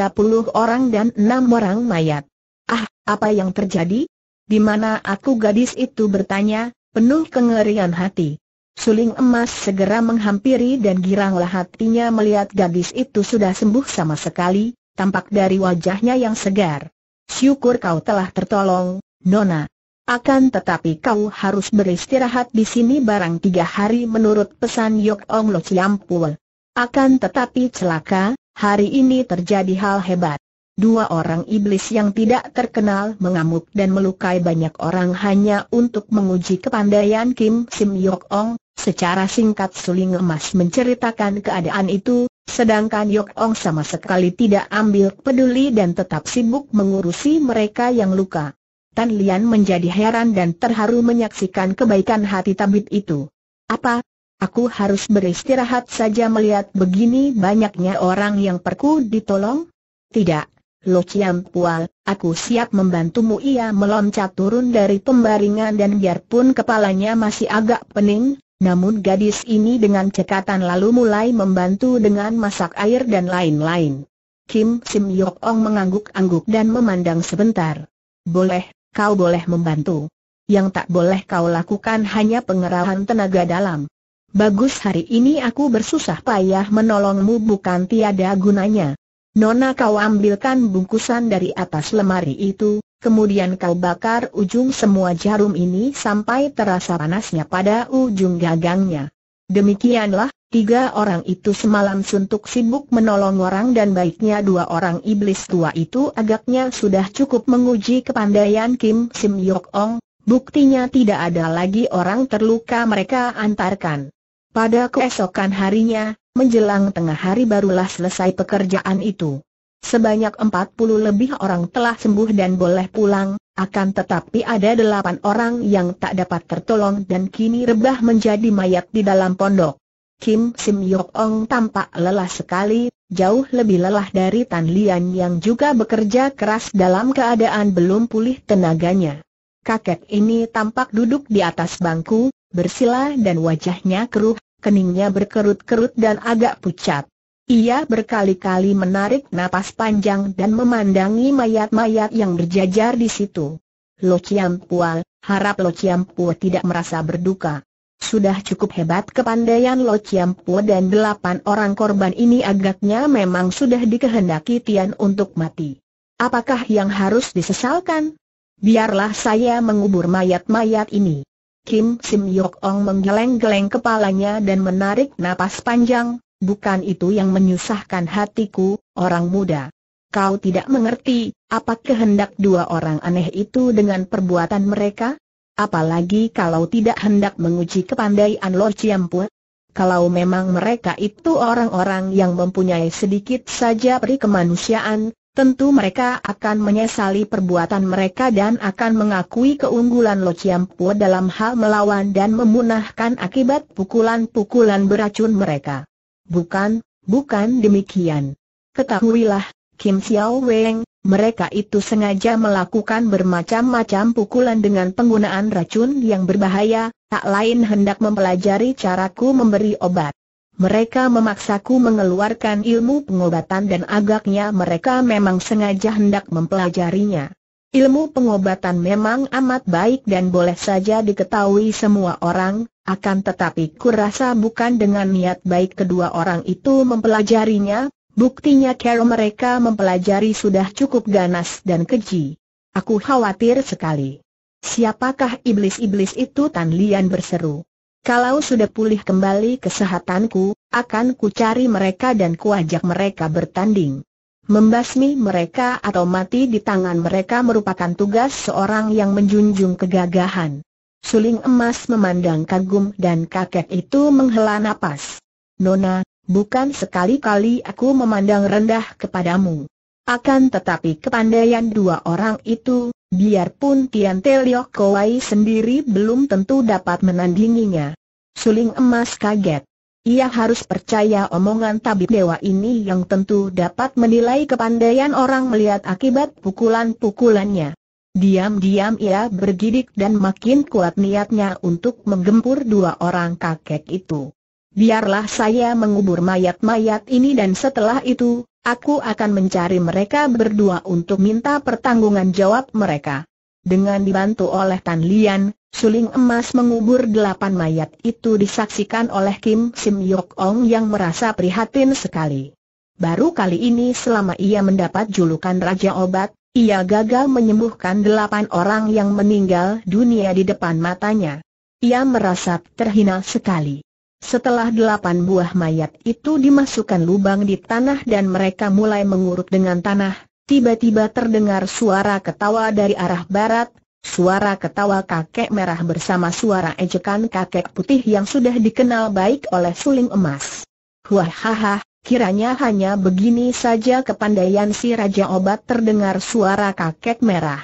orang dan enam orang mayat. Ah, apa yang terjadi? Di mana aku gadis itu bertanya, penuh kengerian hati. Suling emas segera menghampiri dan giranglah hatinya melihat gadis itu sudah sembuh sama sekali, tampak dari wajahnya yang segar. Syukur kau telah tertolong, Nona. Akan tetapi kau harus beristirahat di sini barang tiga hari menurut pesan Yok Ong Lo Ciampul. Akan tetapi celaka, hari ini terjadi hal hebat. Dua orang iblis yang tidak terkenal mengamuk dan melukai banyak orang hanya untuk menguji kepandaian Kim Sim Yok Ong. Secara singkat Suling Emas menceritakan keadaan itu, sedangkan Yok Ong sama sekali tidak ambil peduli dan tetap sibuk mengurusi mereka yang luka. Tan Lian menjadi heran dan terharu menyaksikan kebaikan hati tabib itu. Apa, Aku harus beristirahat saja melihat begini banyaknya orang yang perku ditolong? Tidak, Lo Chiam Pual, aku siap membantumu Ia meloncat turun dari pembaringan dan biarpun kepalanya masih agak pening Namun gadis ini dengan cekatan lalu mulai membantu dengan masak air dan lain-lain Kim Sim Yok Ong mengangguk-angguk dan memandang sebentar Boleh, kau boleh membantu Yang tak boleh kau lakukan hanya pengerahan tenaga dalam Bagus hari ini aku bersusah payah menolongmu bukan tiada gunanya Nona kau ambilkan bungkusan dari atas lemari itu, kemudian kau bakar ujung semua jarum ini sampai terasa panasnya pada ujung gagangnya. Demikianlah, tiga orang itu semalam suntuk sibuk menolong orang dan baiknya dua orang iblis tua itu agaknya sudah cukup menguji kepandaian Kim Sim Yok Ong, buktinya tidak ada lagi orang terluka mereka antarkan. Pada keesokan harinya, menjelang tengah hari barulah selesai pekerjaan itu. Sebanyak 40 lebih orang telah sembuh dan boleh pulang, akan tetapi ada delapan orang yang tak dapat tertolong dan kini rebah menjadi mayat di dalam pondok. Kim Sim Yok Ong tampak lelah sekali, jauh lebih lelah dari Tan Lian yang juga bekerja keras dalam keadaan belum pulih tenaganya. Kakek ini tampak duduk di atas bangku, bersila dan wajahnya keruh, keningnya berkerut-kerut dan agak pucat. Ia berkali-kali menarik napas panjang dan memandangi mayat-mayat yang berjajar di situ. Lo Chiam Pual, harap Lo Chiam Pual tidak merasa berduka. Sudah cukup hebat kepandaian Lo Chiam Pual dan delapan orang korban ini agaknya memang sudah dikehendaki Tian untuk mati. Apakah yang harus disesalkan? Biarlah saya mengubur mayat-mayat ini. Kim Sim Yok Ong menggeleng-geleng kepalanya dan menarik napas panjang, bukan itu yang menyusahkan hatiku, orang muda. Kau tidak mengerti, apa kehendak dua orang aneh itu dengan perbuatan mereka? Apalagi kalau tidak hendak menguji kepandaian Lord Chiampua? Kalau memang mereka itu orang-orang yang mempunyai sedikit saja perikemanusiaan, Tentu mereka akan menyesali perbuatan mereka dan akan mengakui keunggulan Lo Chiampu dalam hal melawan dan memunahkan akibat pukulan-pukulan beracun mereka. Bukan, bukan demikian. Ketahuilah, Kim Xiao Weng, mereka itu sengaja melakukan bermacam-macam pukulan dengan penggunaan racun yang berbahaya, tak lain hendak mempelajari caraku memberi obat. Mereka memaksaku mengeluarkan ilmu pengobatan dan agaknya mereka memang sengaja hendak mempelajarinya. Ilmu pengobatan memang amat baik dan boleh saja diketahui semua orang, akan tetapi kurasa bukan dengan niat baik kedua orang itu mempelajarinya, buktinya cara mereka mempelajari sudah cukup ganas dan keji. Aku khawatir sekali. Siapakah iblis-iblis itu Tan Lian berseru. Kalau sudah pulih kembali kesehatanku, akan ku cari mereka dan ku ajak mereka bertanding. Membasmi mereka atau mati di tangan mereka merupakan tugas seorang yang menjunjung kegagahan. Suling emas memandang kagum dan kakek itu menghela napas. Nona, bukan sekali-kali aku memandang rendah kepadamu. Akan tetapi kepandaian dua orang itu, biarpun Tian Te Liok Kowai sendiri belum tentu dapat menandinginya. Suling emas kaget. Ia harus percaya omongan tabib dewa ini yang tentu dapat menilai kepandaian orang melihat akibat pukulan-pukulannya. Diam-diam ia bergidik dan makin kuat niatnya untuk menggempur dua orang kakek itu. Biarlah saya mengubur mayat-mayat ini dan setelah itu, Aku akan mencari mereka berdua untuk minta pertanggungan jawab mereka. Dengan dibantu oleh Tan Lian, suling emas mengubur delapan mayat itu disaksikan oleh Kim Sim Yok Ong yang merasa prihatin sekali. Baru kali ini selama ia mendapat julukan Raja Obat, ia gagal menyembuhkan delapan orang yang meninggal dunia di depan matanya. Ia merasa terhina sekali. Setelah delapan buah mayat itu dimasukkan lubang di tanah dan mereka mulai mengurut dengan tanah, tiba-tiba terdengar suara ketawa dari arah barat, suara ketawa kakek merah bersama suara ejekan kakek putih yang sudah dikenal baik oleh suling emas. Wahaha, kiranya hanya begini saja kepandaian si Raja Obat terdengar suara kakek merah.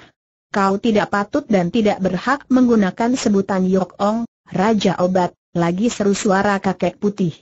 Kau tidak patut dan tidak berhak menggunakan sebutan Yok Ong, Raja Obat, lagi seru suara kakek putih.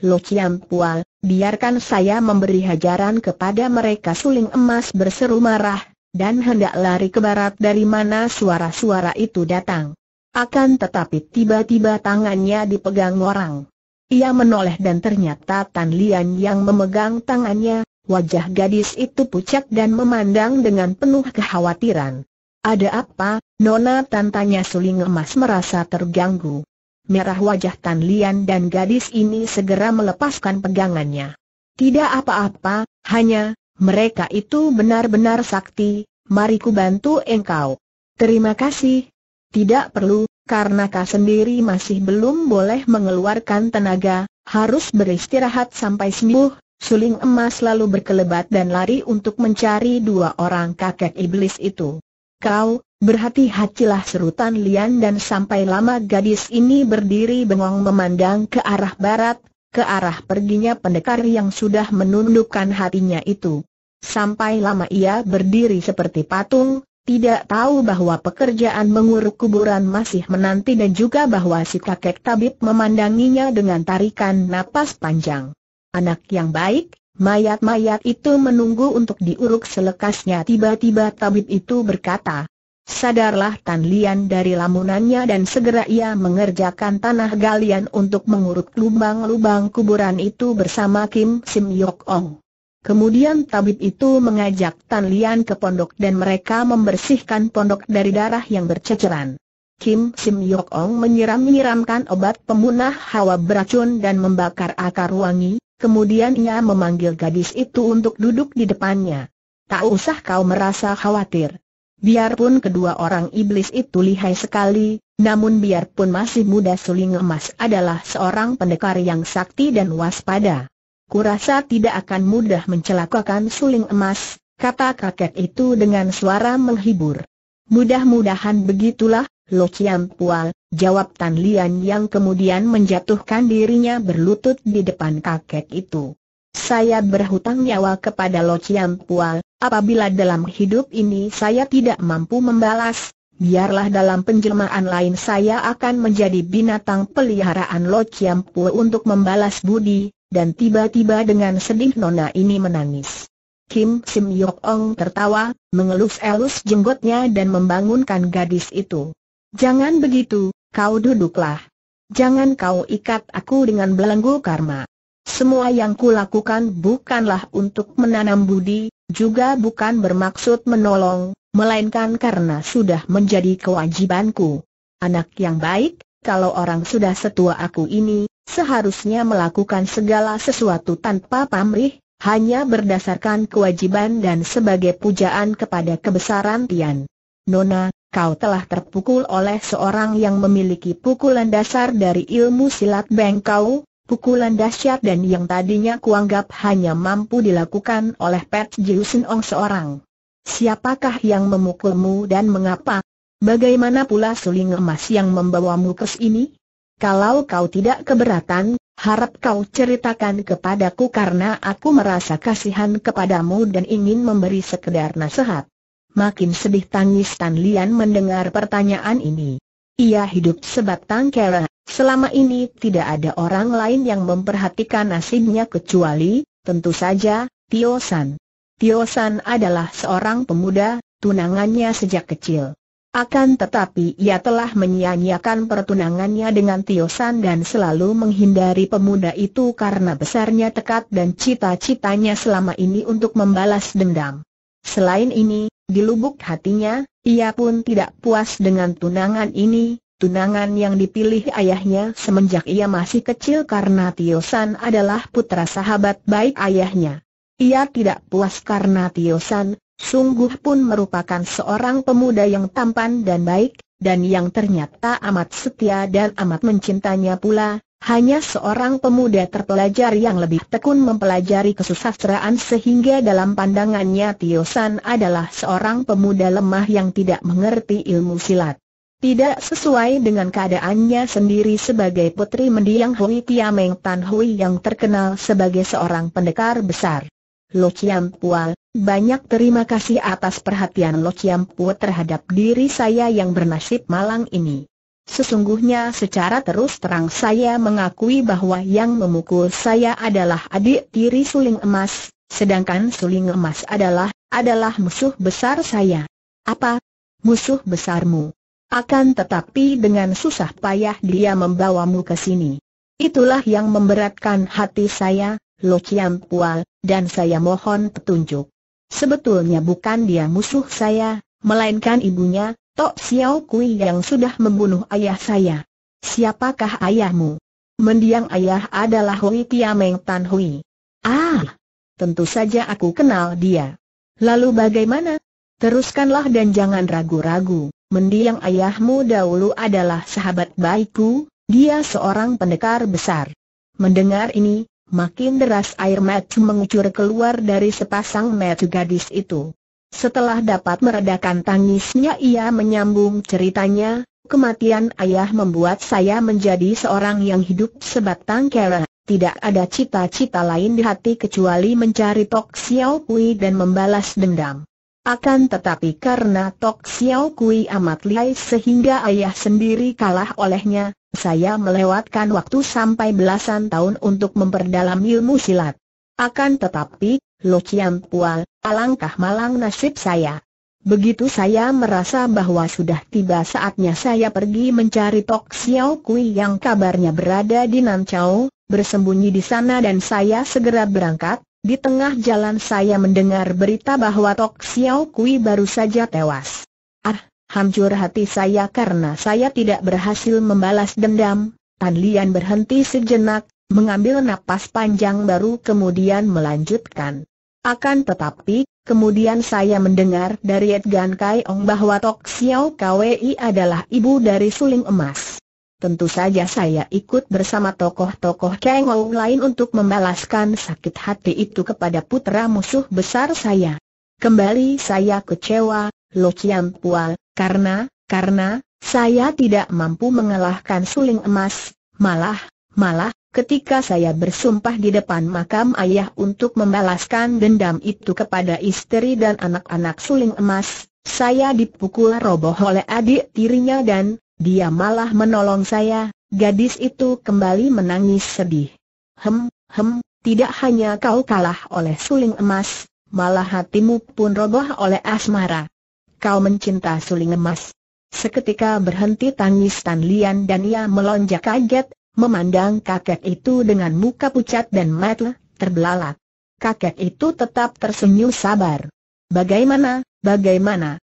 Lo Chiam Pual, biarkan saya memberi hajaran kepada mereka suling emas berseru marah, dan hendak lari ke barat dari mana suara-suara itu datang. Akan tetapi tiba-tiba tangannya dipegang orang. Ia menoleh dan ternyata Tan Lian yang memegang tangannya, wajah gadis itu pucat dan memandang dengan penuh kekhawatiran. Ada apa, Nona Tantanya suling emas merasa terganggu merah wajah Tan Lian dan gadis ini segera melepaskan pegangannya. Tidak apa-apa, hanya, mereka itu benar-benar sakti, mari ku bantu engkau. Terima kasih. Tidak perlu, karena kau sendiri masih belum boleh mengeluarkan tenaga, harus beristirahat sampai sembuh, Suling emas lalu berkelebat dan lari untuk mencari dua orang kakek iblis itu. Kau, Berhati-hatilah serutan Lian dan sampai lama gadis ini berdiri bengong memandang ke arah barat, ke arah perginya pendekar yang sudah menundukkan hatinya itu. Sampai lama ia berdiri seperti patung, tidak tahu bahwa pekerjaan menguruk kuburan masih menanti dan juga bahwa si kakek tabib memandanginya dengan tarikan napas panjang. Anak yang baik, mayat-mayat itu menunggu untuk diuruk selekasnya tiba-tiba tabib itu berkata, Sadarlah Tan Lian dari lamunannya dan segera ia mengerjakan tanah galian untuk mengurut lubang-lubang kuburan itu bersama Kim Sim Yok Ong. Kemudian tabib itu mengajak Tan Lian ke pondok dan mereka membersihkan pondok dari darah yang berceceran. Kim Sim Yok Ong menyiram-nyiramkan obat pemunah hawa beracun dan membakar akar wangi, kemudian ia memanggil gadis itu untuk duduk di depannya. Tak usah kau merasa khawatir. Biarpun kedua orang iblis itu lihai sekali, namun biarpun masih muda Suling Emas adalah seorang pendekar yang sakti dan waspada. Kurasa tidak akan mudah mencelakakan Suling Emas, kata kakek itu dengan suara menghibur. Mudah-mudahan begitulah, Lo Chiam Pual, jawab Tan Lian yang kemudian menjatuhkan dirinya berlutut di depan kakek itu. Saya berhutang nyawa kepada Lo Chiam Pua, apabila dalam hidup ini saya tidak mampu membalas, biarlah dalam penjelmaan lain saya akan menjadi binatang peliharaan Lo Chiam Pua untuk membalas budi, dan tiba-tiba dengan sedih Nona ini menangis. Kim Sim Yok Ong tertawa, mengelus-elus jenggotnya dan membangunkan gadis itu. Jangan begitu, kau duduklah. Jangan kau ikat aku dengan belenggu karma. Semua yang kulakukan bukanlah untuk menanam budi, juga bukan bermaksud menolong, melainkan karena sudah menjadi kewajibanku. Anak yang baik, kalau orang sudah setua aku ini, seharusnya melakukan segala sesuatu tanpa pamrih, hanya berdasarkan kewajiban dan sebagai pujaan kepada kebesaran Tian. Nona, kau telah terpukul oleh seorang yang memiliki pukulan dasar dari ilmu silat Bengkau, Pukulan dahsyat dan yang tadinya kuanggap hanya mampu dilakukan oleh Pat Jiusen Ong seorang. Siapakah yang memukulmu dan mengapa? Bagaimana pula suling emas yang membawamu ke sini? Kalau kau tidak keberatan, harap kau ceritakan kepadaku karena aku merasa kasihan kepadamu dan ingin memberi sekedar nasihat. Makin sedih tangis Tan Lian mendengar pertanyaan ini. Ia hidup sebatang kera, Selama ini tidak ada orang lain yang memperhatikan nasibnya kecuali, tentu saja, Tio San. Tio San adalah seorang pemuda, tunangannya sejak kecil. Akan tetapi ia telah menyia-nyiakan pertunangannya dengan Tio San dan selalu menghindari pemuda itu karena besarnya tekad dan cita-citanya selama ini untuk membalas dendam. Selain ini, di lubuk hatinya, ia pun tidak puas dengan tunangan ini, tunangan yang dipilih ayahnya semenjak ia masih kecil karena Tio San adalah putra sahabat baik ayahnya. Ia tidak puas karena Tio San, sungguh pun merupakan seorang pemuda yang tampan dan baik, dan yang ternyata amat setia dan amat mencintanya pula, hanya seorang pemuda terpelajar yang lebih tekun mempelajari kesusastraan sehingga dalam pandangannya Tio San adalah seorang pemuda lemah yang tidak mengerti ilmu silat. Tidak sesuai dengan keadaannya sendiri sebagai putri mendiang Hui Tiameng Tan Hui yang terkenal sebagai seorang pendekar besar. Lo Chiam Pual, banyak terima kasih atas perhatian Lo Chiam Pual terhadap diri saya yang bernasib malang ini. Sesungguhnya secara terus terang saya mengakui bahwa yang memukul saya adalah adik tiri suling emas, sedangkan suling emas adalah, adalah musuh besar saya. Apa? Musuh besarmu? Akan tetapi dengan susah payah dia membawamu ke sini. Itulah yang memberatkan hati saya, Lo Chiam Pual, dan saya mohon petunjuk. Sebetulnya bukan dia musuh saya, melainkan ibunya, Tok Xiao Kui yang sudah membunuh ayah saya. Siapakah ayahmu? Mendiang ayah adalah Hui Tiameng Tan Hui. Ah, tentu saja aku kenal dia. Lalu bagaimana? Teruskanlah dan jangan ragu-ragu mendiang ayahmu dahulu adalah sahabat baikku, dia seorang pendekar besar. Mendengar ini, makin deras air mata mengucur keluar dari sepasang mata gadis itu. Setelah dapat meredakan tangisnya ia menyambung ceritanya, kematian ayah membuat saya menjadi seorang yang hidup sebatang kera. Tidak ada cita-cita lain di hati kecuali mencari Tok Xiao Pui dan membalas dendam. Akan tetapi karena Tok Xiao Kui amat lihai sehingga ayah sendiri kalah olehnya, saya melewatkan waktu sampai belasan tahun untuk memperdalam ilmu silat. Akan tetapi, Lo Chiang Pual, alangkah malang nasib saya. Begitu saya merasa bahwa sudah tiba saatnya saya pergi mencari Tok Xiao Kui yang kabarnya berada di Nanchao, bersembunyi di sana dan saya segera berangkat, di tengah jalan saya mendengar berita bahwa Tok Xiao Kui baru saja tewas. Ah, hancur hati saya karena saya tidak berhasil membalas dendam. Tan Lian berhenti sejenak, mengambil napas panjang baru kemudian melanjutkan. Akan tetapi, kemudian saya mendengar dari Edgan Kai Ong bahwa Tok Xiao Kui adalah ibu dari suling emas tentu saja saya ikut bersama tokoh-tokoh kengou lain untuk membalaskan sakit hati itu kepada putra musuh besar saya. Kembali saya kecewa, Lo Chiang Pual, karena, karena, saya tidak mampu mengalahkan suling emas, malah, malah, ketika saya bersumpah di depan makam ayah untuk membalaskan dendam itu kepada istri dan anak-anak suling emas, saya dipukul roboh oleh adik tirinya dan, dia malah menolong saya, gadis itu kembali menangis sedih. Hem, hem, tidak hanya kau kalah oleh suling emas, malah hatimu pun roboh oleh asmara. Kau mencinta suling emas. Seketika berhenti tangis Tan Lian dan ia melonjak kaget, memandang kakek itu dengan muka pucat dan mata terbelalak. Kakek itu tetap tersenyum sabar. Bagaimana, bagaimana,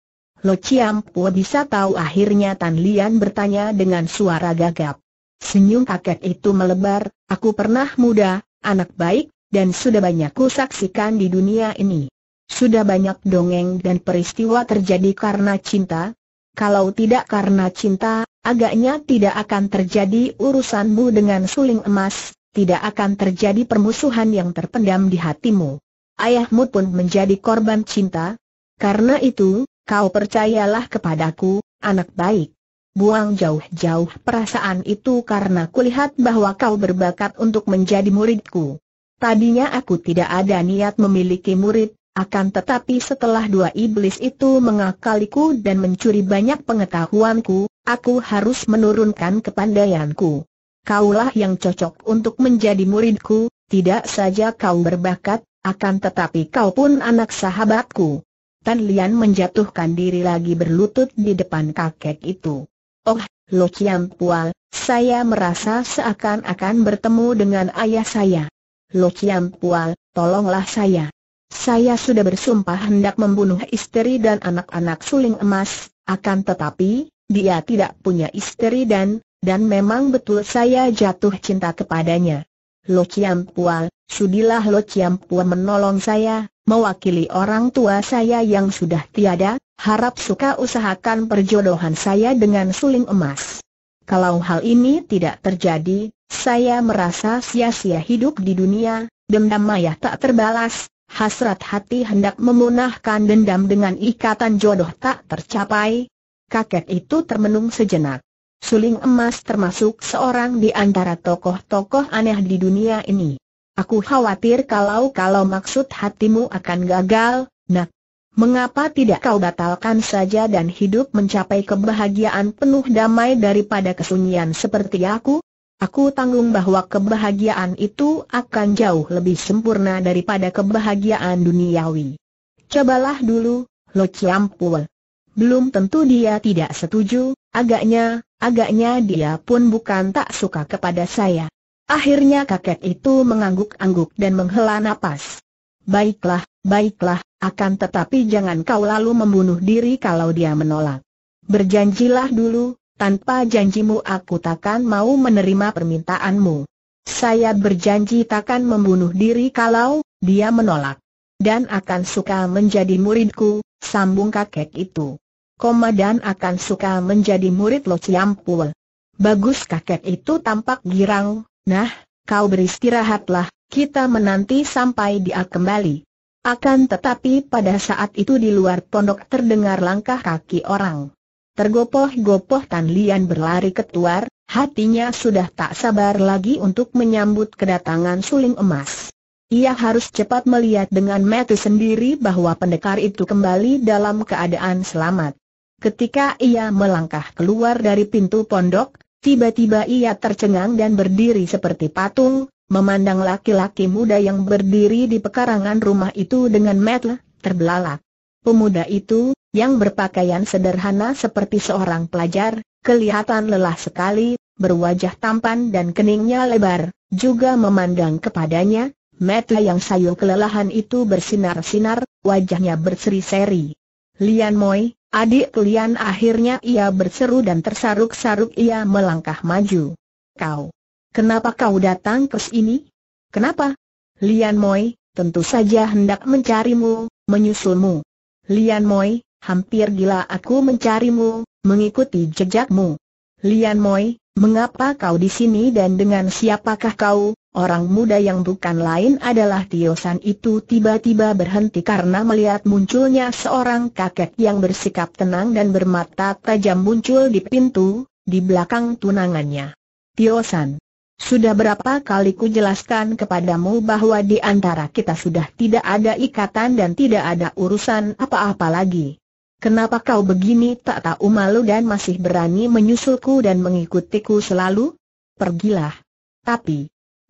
Lo Chiam Pua bisa tahu akhirnya Tan Lian bertanya dengan suara gagap. Senyum kakek itu melebar, aku pernah muda, anak baik, dan sudah banyak ku saksikan di dunia ini. Sudah banyak dongeng dan peristiwa terjadi karena cinta. Kalau tidak karena cinta, agaknya tidak akan terjadi urusanmu dengan suling emas, tidak akan terjadi permusuhan yang terpendam di hatimu. Ayahmu pun menjadi korban cinta. Karena itu, Kau percayalah kepadaku, anak baik. Buang jauh-jauh perasaan itu karena kulihat bahwa kau berbakat untuk menjadi muridku. Tadinya aku tidak ada niat memiliki murid, akan tetapi setelah dua iblis itu mengakaliku dan mencuri banyak pengetahuanku, aku harus menurunkan kepandaianku. Kaulah yang cocok untuk menjadi muridku, tidak saja kau berbakat, akan tetapi kau pun anak sahabatku. Tan Lian menjatuhkan diri lagi berlutut di depan kakek itu. Oh, Lo Chiang Pual, saya merasa seakan-akan bertemu dengan ayah saya. Lo Chiang Pual, tolonglah saya. Saya sudah bersumpah hendak membunuh istri dan anak-anak suling emas, akan tetapi, dia tidak punya istri dan, dan memang betul saya jatuh cinta kepadanya. Lo Chiang Pual, Sudilah Lo Chiam Pua menolong saya, mewakili orang tua saya yang sudah tiada, harap suka usahakan perjodohan saya dengan suling emas. Kalau hal ini tidak terjadi, saya merasa sia-sia hidup di dunia, dendam maya tak terbalas, hasrat hati hendak memunahkan dendam dengan ikatan jodoh tak tercapai. Kakek itu termenung sejenak. Suling emas termasuk seorang di antara tokoh-tokoh aneh di dunia ini. Aku khawatir kalau-kalau maksud hatimu akan gagal, Nah, Mengapa tidak kau batalkan saja dan hidup mencapai kebahagiaan penuh damai daripada kesunyian seperti aku? Aku tanggung bahwa kebahagiaan itu akan jauh lebih sempurna daripada kebahagiaan duniawi. Cobalah dulu, Lo Chiampul. Belum tentu dia tidak setuju, agaknya, agaknya dia pun bukan tak suka kepada saya. Akhirnya kakek itu mengangguk-angguk dan menghela napas. Baiklah, baiklah, akan tetapi jangan kau lalu membunuh diri kalau dia menolak. Berjanjilah dulu, tanpa janjimu aku takkan mau menerima permintaanmu. Saya berjanji takkan membunuh diri kalau dia menolak. Dan akan suka menjadi muridku, sambung kakek itu. Dan akan suka menjadi murid Lo siampul. Bagus kakek itu tampak girang, Nah, kau beristirahatlah, kita menanti sampai dia kembali. Akan tetapi pada saat itu di luar pondok terdengar langkah kaki orang. Tergopoh-gopoh Tan Lian berlari luar, hatinya sudah tak sabar lagi untuk menyambut kedatangan suling emas. Ia harus cepat melihat dengan mata sendiri bahwa pendekar itu kembali dalam keadaan selamat. Ketika ia melangkah keluar dari pintu pondok, Tiba-tiba ia tercengang dan berdiri seperti patung, memandang laki-laki muda yang berdiri di pekarangan rumah itu dengan mata terbelalak. Pemuda itu, yang berpakaian sederhana seperti seorang pelajar, kelihatan lelah sekali, berwajah tampan dan keningnya lebar, juga memandang kepadanya, mata yang sayu kelelahan itu bersinar-sinar, wajahnya berseri-seri. Lian Moi, Adik Lian akhirnya ia berseru dan tersaruk-saruk ia melangkah maju. Kau, kenapa kau datang ke sini? Kenapa? Lian Moi, tentu saja hendak mencarimu, menyusulmu. Lian Moi, hampir gila aku mencarimu, mengikuti jejakmu. Lian Moi, mengapa kau di sini dan dengan siapakah kau? Orang muda yang bukan lain adalah Tio San itu tiba-tiba berhenti karena melihat munculnya seorang kakek yang bersikap tenang dan bermata tajam muncul di pintu, di belakang tunangannya. Tio San, sudah berapa kali ku jelaskan kepadamu bahwa di antara kita sudah tidak ada ikatan dan tidak ada urusan apa-apa lagi. Kenapa kau begini tak tahu malu dan masih berani menyusulku dan mengikutiku selalu? Pergilah. Tapi,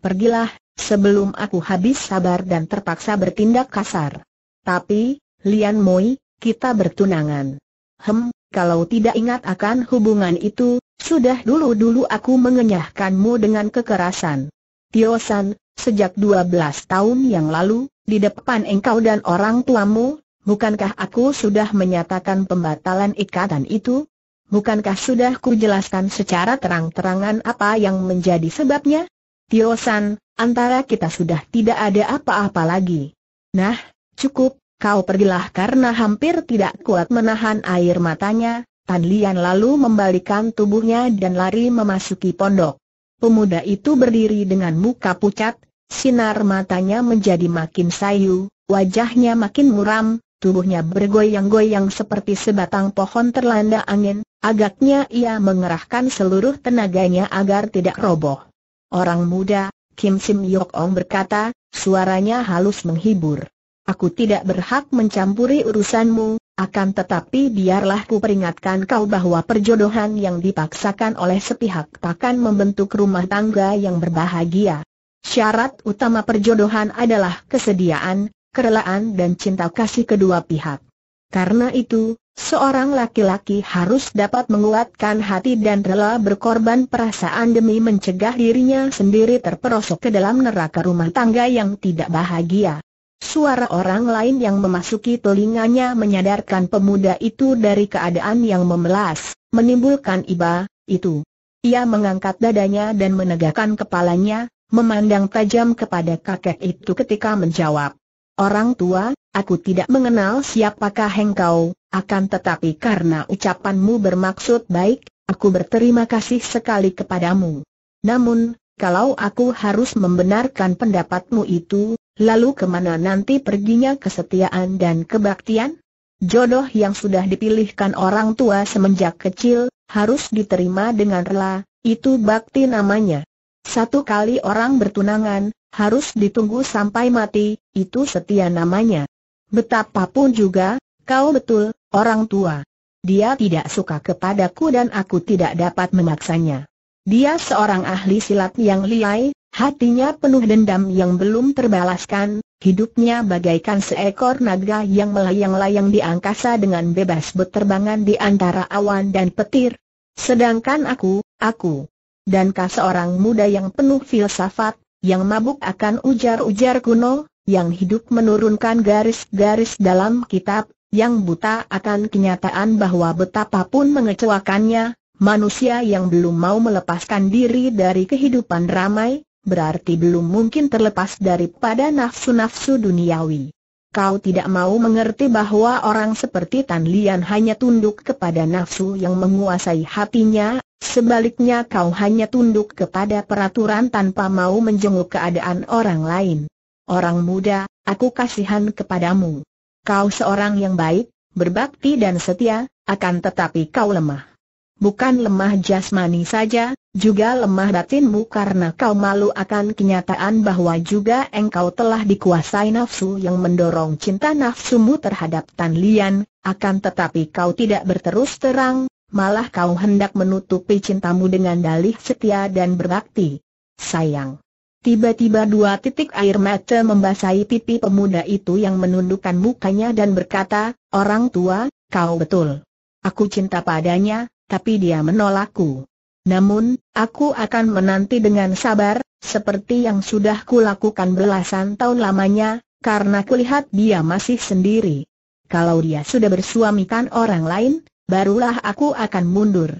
pergilah, sebelum aku habis sabar dan terpaksa bertindak kasar. Tapi, Lian Moi, kita bertunangan. Hem, kalau tidak ingat akan hubungan itu, sudah dulu-dulu aku mengenyahkanmu dengan kekerasan. Tio San, sejak 12 tahun yang lalu, di depan engkau dan orang tuamu, bukankah aku sudah menyatakan pembatalan ikatan itu? Bukankah sudah kujelaskan secara terang-terangan apa yang menjadi sebabnya? Tio San, antara kita sudah tidak ada apa-apa lagi. Nah, cukup, kau pergilah karena hampir tidak kuat menahan air matanya, Tan Lian lalu membalikan tubuhnya dan lari memasuki pondok. Pemuda itu berdiri dengan muka pucat, sinar matanya menjadi makin sayu, wajahnya makin muram, tubuhnya bergoyang-goyang seperti sebatang pohon terlanda angin, agaknya ia mengerahkan seluruh tenaganya agar tidak roboh. Orang muda, Kim Sim Yok Ong berkata, suaranya halus menghibur. Aku tidak berhak mencampuri urusanmu, akan tetapi biarlah ku peringatkan kau bahwa perjodohan yang dipaksakan oleh sepihak takkan membentuk rumah tangga yang berbahagia. Syarat utama perjodohan adalah kesediaan, kerelaan dan cinta kasih kedua pihak. Karena itu, seorang laki-laki harus dapat menguatkan hati dan rela berkorban perasaan demi mencegah dirinya sendiri terperosok ke dalam neraka rumah tangga yang tidak bahagia. Suara orang lain yang memasuki telinganya menyadarkan pemuda itu dari keadaan yang memelas, menimbulkan iba, itu. Ia mengangkat dadanya dan menegakkan kepalanya, memandang tajam kepada kakek itu ketika menjawab. Orang tua, aku tidak mengenal siapakah engkau, akan tetapi karena ucapanmu bermaksud baik, aku berterima kasih sekali kepadamu. Namun, kalau aku harus membenarkan pendapatmu itu, lalu kemana nanti perginya kesetiaan dan kebaktian? Jodoh yang sudah dipilihkan orang tua semenjak kecil, harus diterima dengan rela, itu bakti namanya. Satu kali orang bertunangan, harus ditunggu sampai mati, itu setia namanya. Betapapun juga, kau betul, orang tua. Dia tidak suka kepadaku dan aku tidak dapat memaksanya. Dia seorang ahli silat yang liai, hatinya penuh dendam yang belum terbalaskan, hidupnya bagaikan seekor naga yang melayang-layang di angkasa dengan bebas berterbangan di antara awan dan petir. Sedangkan aku, aku, dan kau seorang muda yang penuh filsafat, yang mabuk akan ujar-ujar kuno, yang hidup menurunkan garis-garis dalam kitab, yang buta akan kenyataan bahwa betapapun mengecewakannya, manusia yang belum mau melepaskan diri dari kehidupan ramai, berarti belum mungkin terlepas daripada nafsu-nafsu duniawi. Kau tidak mau mengerti bahwa orang seperti Tan Lian hanya tunduk kepada nafsu yang menguasai hatinya Sebaliknya kau hanya tunduk kepada peraturan tanpa mau menjenguk keadaan orang lain. Orang muda, aku kasihan kepadamu. Kau seorang yang baik, berbakti dan setia, akan tetapi kau lemah. Bukan lemah jasmani saja, juga lemah batinmu karena kau malu akan kenyataan bahwa juga engkau telah dikuasai nafsu yang mendorong cinta nafsumu terhadap Tan Lian, akan tetapi kau tidak berterus terang, malah kau hendak menutupi cintamu dengan dalih setia dan berbakti. Sayang. Tiba-tiba dua titik air mata membasahi pipi pemuda itu yang menundukkan mukanya dan berkata, Orang tua, kau betul. Aku cinta padanya, tapi dia menolakku. Namun, aku akan menanti dengan sabar, seperti yang sudah kulakukan belasan tahun lamanya, karena kulihat dia masih sendiri. Kalau dia sudah bersuamikan orang lain, barulah aku akan mundur.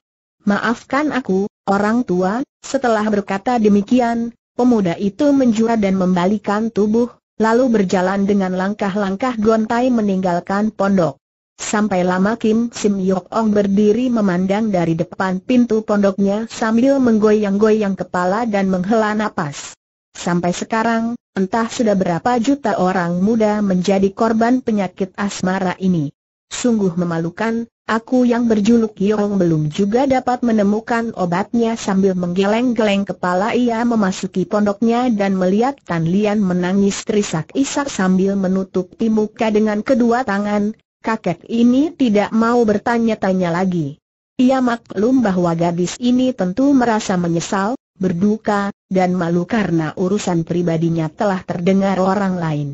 Maafkan aku, orang tua, setelah berkata demikian, pemuda itu menjura dan membalikan tubuh, lalu berjalan dengan langkah-langkah gontai meninggalkan pondok. Sampai lama Kim Sim Yok Ong berdiri memandang dari depan pintu pondoknya sambil menggoyang-goyang kepala dan menghela napas. Sampai sekarang, entah sudah berapa juta orang muda menjadi korban penyakit asmara ini. Sungguh memalukan, Aku yang berjuluk Yong belum juga dapat menemukan obatnya sambil menggeleng-geleng kepala ia memasuki pondoknya dan melihat Tan Lian menangis terisak-isak sambil menutup muka dengan kedua tangan, kakek ini tidak mau bertanya-tanya lagi. Ia maklum bahwa gadis ini tentu merasa menyesal, berduka, dan malu karena urusan pribadinya telah terdengar orang lain.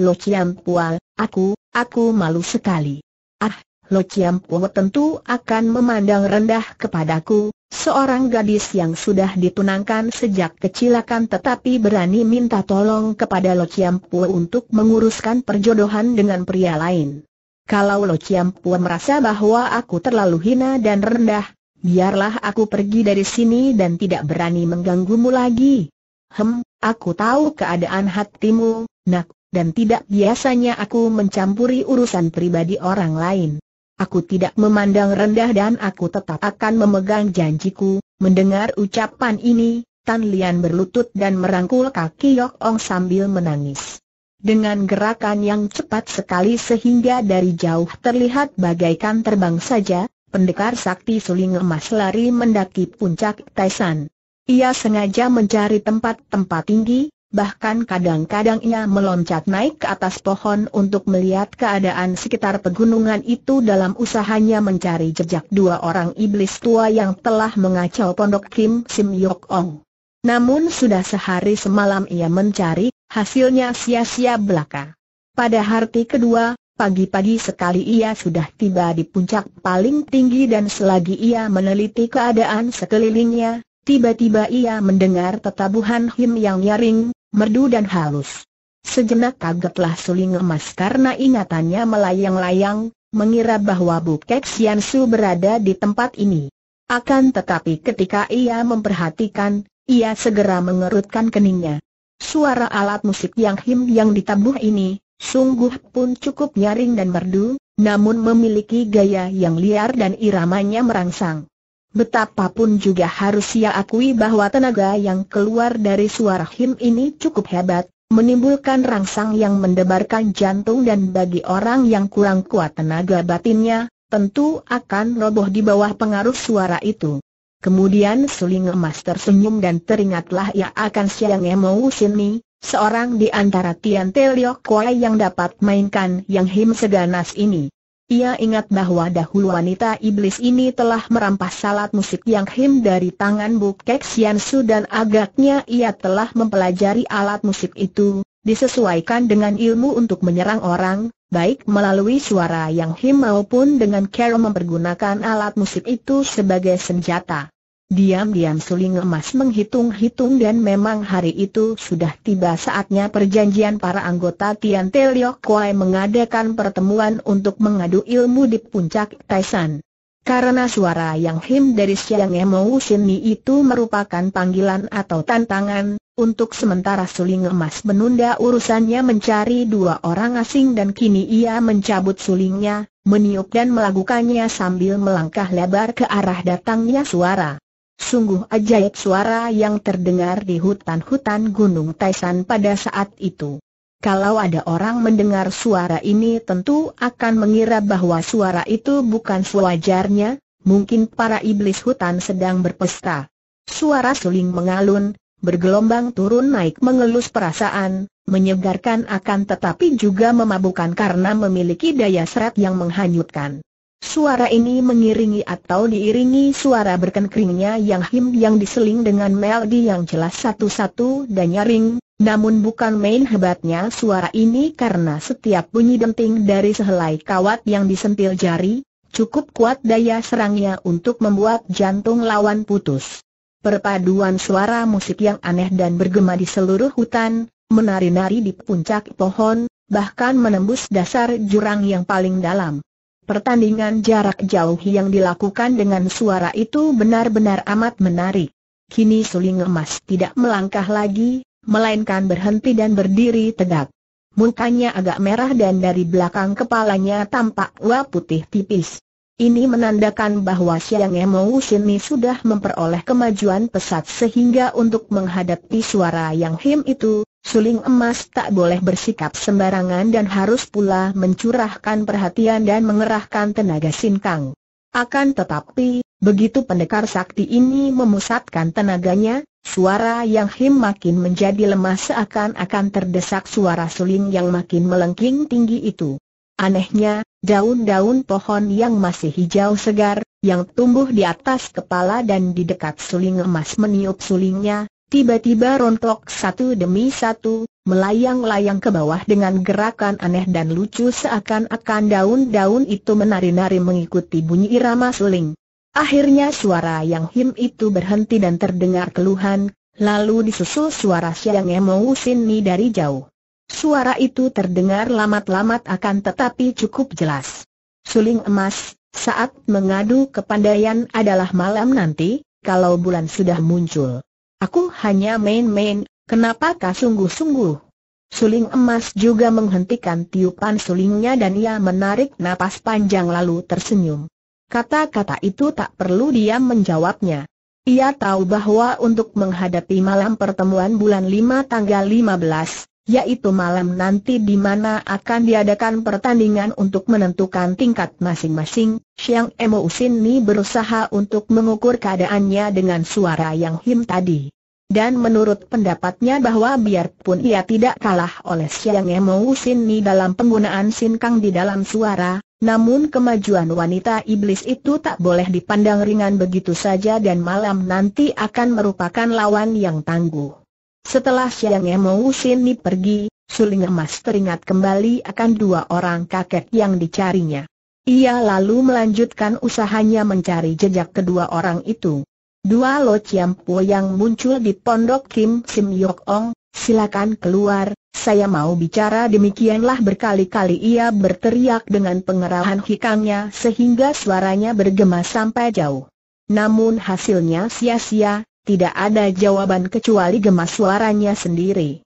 Lo Chiam Pual, aku, aku malu sekali. Ah, Lo Chiam Puo tentu akan memandang rendah kepadaku, seorang gadis yang sudah ditunangkan sejak kecil akan tetapi berani minta tolong kepada Lo Chiam Puo untuk menguruskan perjodohan dengan pria lain. Kalau Lo Chiam Puo merasa bahwa aku terlalu hina dan rendah, biarlah aku pergi dari sini dan tidak berani mengganggumu lagi. Hem, aku tahu keadaan hatimu, nak, dan tidak biasanya aku mencampuri urusan pribadi orang lain. Aku tidak memandang rendah dan aku tetap akan memegang janjiku. Mendengar ucapan ini, Tan Lian berlutut dan merangkul kaki Yok Ong sambil menangis. Dengan gerakan yang cepat sekali sehingga dari jauh terlihat bagaikan terbang saja, pendekar sakti suling emas lari mendaki puncak Taisan. Ia sengaja mencari tempat-tempat tinggi, bahkan kadang-kadang ia meloncat naik ke atas pohon untuk melihat keadaan sekitar pegunungan itu dalam usahanya mencari jejak dua orang iblis tua yang telah mengacau pondok Kim Sim Yok Ong. Namun sudah sehari semalam ia mencari, hasilnya sia-sia belaka. Pada hari kedua, Pagi-pagi sekali ia sudah tiba di puncak paling tinggi dan selagi ia meneliti keadaan sekelilingnya, Tiba-tiba ia mendengar tetabuhan him yang nyaring, merdu dan halus. Sejenak kagetlah suling emas karena ingatannya melayang-layang, mengira bahwa Bukek Sian Su berada di tempat ini. Akan tetapi ketika ia memperhatikan, ia segera mengerutkan keningnya. Suara alat musik yang him yang ditabuh ini, sungguh pun cukup nyaring dan merdu, namun memiliki gaya yang liar dan iramanya merangsang. Betapapun juga harus ia akui bahwa tenaga yang keluar dari suara Him ini cukup hebat, menimbulkan rangsang yang mendebarkan jantung dan bagi orang yang kurang kuat tenaga batinnya, tentu akan roboh di bawah pengaruh suara itu. Kemudian Suling Emas tersenyum dan teringatlah ia akan Siang Emosi Sini, seorang di antara Tian Teliok Koi yang dapat mainkan Yang Him Seganas ini. Ia ingat bahwa dahulu wanita iblis ini telah merampas salat musik yang him dari tangan Bukek Su dan agaknya ia telah mempelajari alat musik itu, disesuaikan dengan ilmu untuk menyerang orang, baik melalui suara yang him maupun dengan cara mempergunakan alat musik itu sebagai senjata. Diam-diam suling emas menghitung-hitung dan memang hari itu sudah tiba saatnya perjanjian para anggota Tian Teliok Kuai mengadakan pertemuan untuk mengadu ilmu di puncak Taisan. Karena suara yang him dari Siang Emo Sini itu merupakan panggilan atau tantangan, untuk sementara suling emas menunda urusannya mencari dua orang asing dan kini ia mencabut sulingnya, meniup dan melakukannya sambil melangkah lebar ke arah datangnya suara. Sungguh ajaib suara yang terdengar di hutan-hutan Gunung Taisan pada saat itu. Kalau ada orang mendengar suara ini tentu akan mengira bahwa suara itu bukan sewajarnya, mungkin para iblis hutan sedang berpesta. Suara suling mengalun, bergelombang turun naik mengelus perasaan, menyegarkan akan tetapi juga memabukkan karena memiliki daya serat yang menghanyutkan. Suara ini mengiringi atau diiringi suara berkenkringnya yang him yang diseling dengan melodi yang jelas satu-satu dan nyaring, namun bukan main hebatnya suara ini karena setiap bunyi denting dari sehelai kawat yang disentil jari, cukup kuat daya serangnya untuk membuat jantung lawan putus. Perpaduan suara musik yang aneh dan bergema di seluruh hutan, menari-nari di puncak pohon, bahkan menembus dasar jurang yang paling dalam. Pertandingan jarak jauh yang dilakukan dengan suara itu benar-benar amat menarik. Kini suling emas tidak melangkah lagi, melainkan berhenti dan berdiri tegak. Mukanya agak merah dan dari belakang kepalanya tampak uap putih tipis. Ini menandakan bahwa Siang Emou Sini sudah memperoleh kemajuan pesat sehingga untuk menghadapi suara yang him itu, suling emas tak boleh bersikap sembarangan dan harus pula mencurahkan perhatian dan mengerahkan tenaga sinkang. Akan tetapi, begitu pendekar sakti ini memusatkan tenaganya, suara yang him makin menjadi lemah seakan-akan terdesak suara suling yang makin melengking tinggi itu. Anehnya, daun-daun pohon yang masih hijau segar, yang tumbuh di atas kepala dan di dekat suling emas meniup sulingnya, tiba-tiba rontok satu demi satu, melayang-layang ke bawah dengan gerakan aneh dan lucu seakan-akan daun-daun itu menari-nari mengikuti bunyi irama suling. Akhirnya suara yang him itu berhenti dan terdengar keluhan, lalu disusul suara Siang emosin ni dari jauh. Suara itu terdengar lamat-lamat akan tetapi cukup jelas. Suling emas, saat mengadu kepandaian adalah malam nanti, kalau bulan sudah muncul. Aku hanya main-main, kenapakah sungguh-sungguh? Suling emas juga menghentikan tiupan sulingnya dan ia menarik napas panjang lalu tersenyum. Kata-kata itu tak perlu dia menjawabnya. Ia tahu bahwa untuk menghadapi malam pertemuan bulan 5 tanggal 15, yaitu malam nanti di mana akan diadakan pertandingan untuk menentukan tingkat masing-masing, Xiang Emo Usin Ni berusaha untuk mengukur keadaannya dengan suara yang him tadi. Dan menurut pendapatnya bahwa biarpun ia tidak kalah oleh Xiang Emo Usin Ni dalam penggunaan sinkang di dalam suara, namun kemajuan wanita iblis itu tak boleh dipandang ringan begitu saja dan malam nanti akan merupakan lawan yang tangguh. Setelah Siang usin Sini pergi, Suling Emas teringat kembali akan dua orang kakek yang dicarinya. Ia lalu melanjutkan usahanya mencari jejak kedua orang itu. Dua Lo Chiam Po yang muncul di pondok Kim Sim Yok Ong, silakan keluar, saya mau bicara demikianlah berkali-kali ia berteriak dengan pengerahan hikangnya sehingga suaranya bergema sampai jauh. Namun hasilnya sia-sia, tidak ada jawaban kecuali gemas suaranya sendiri.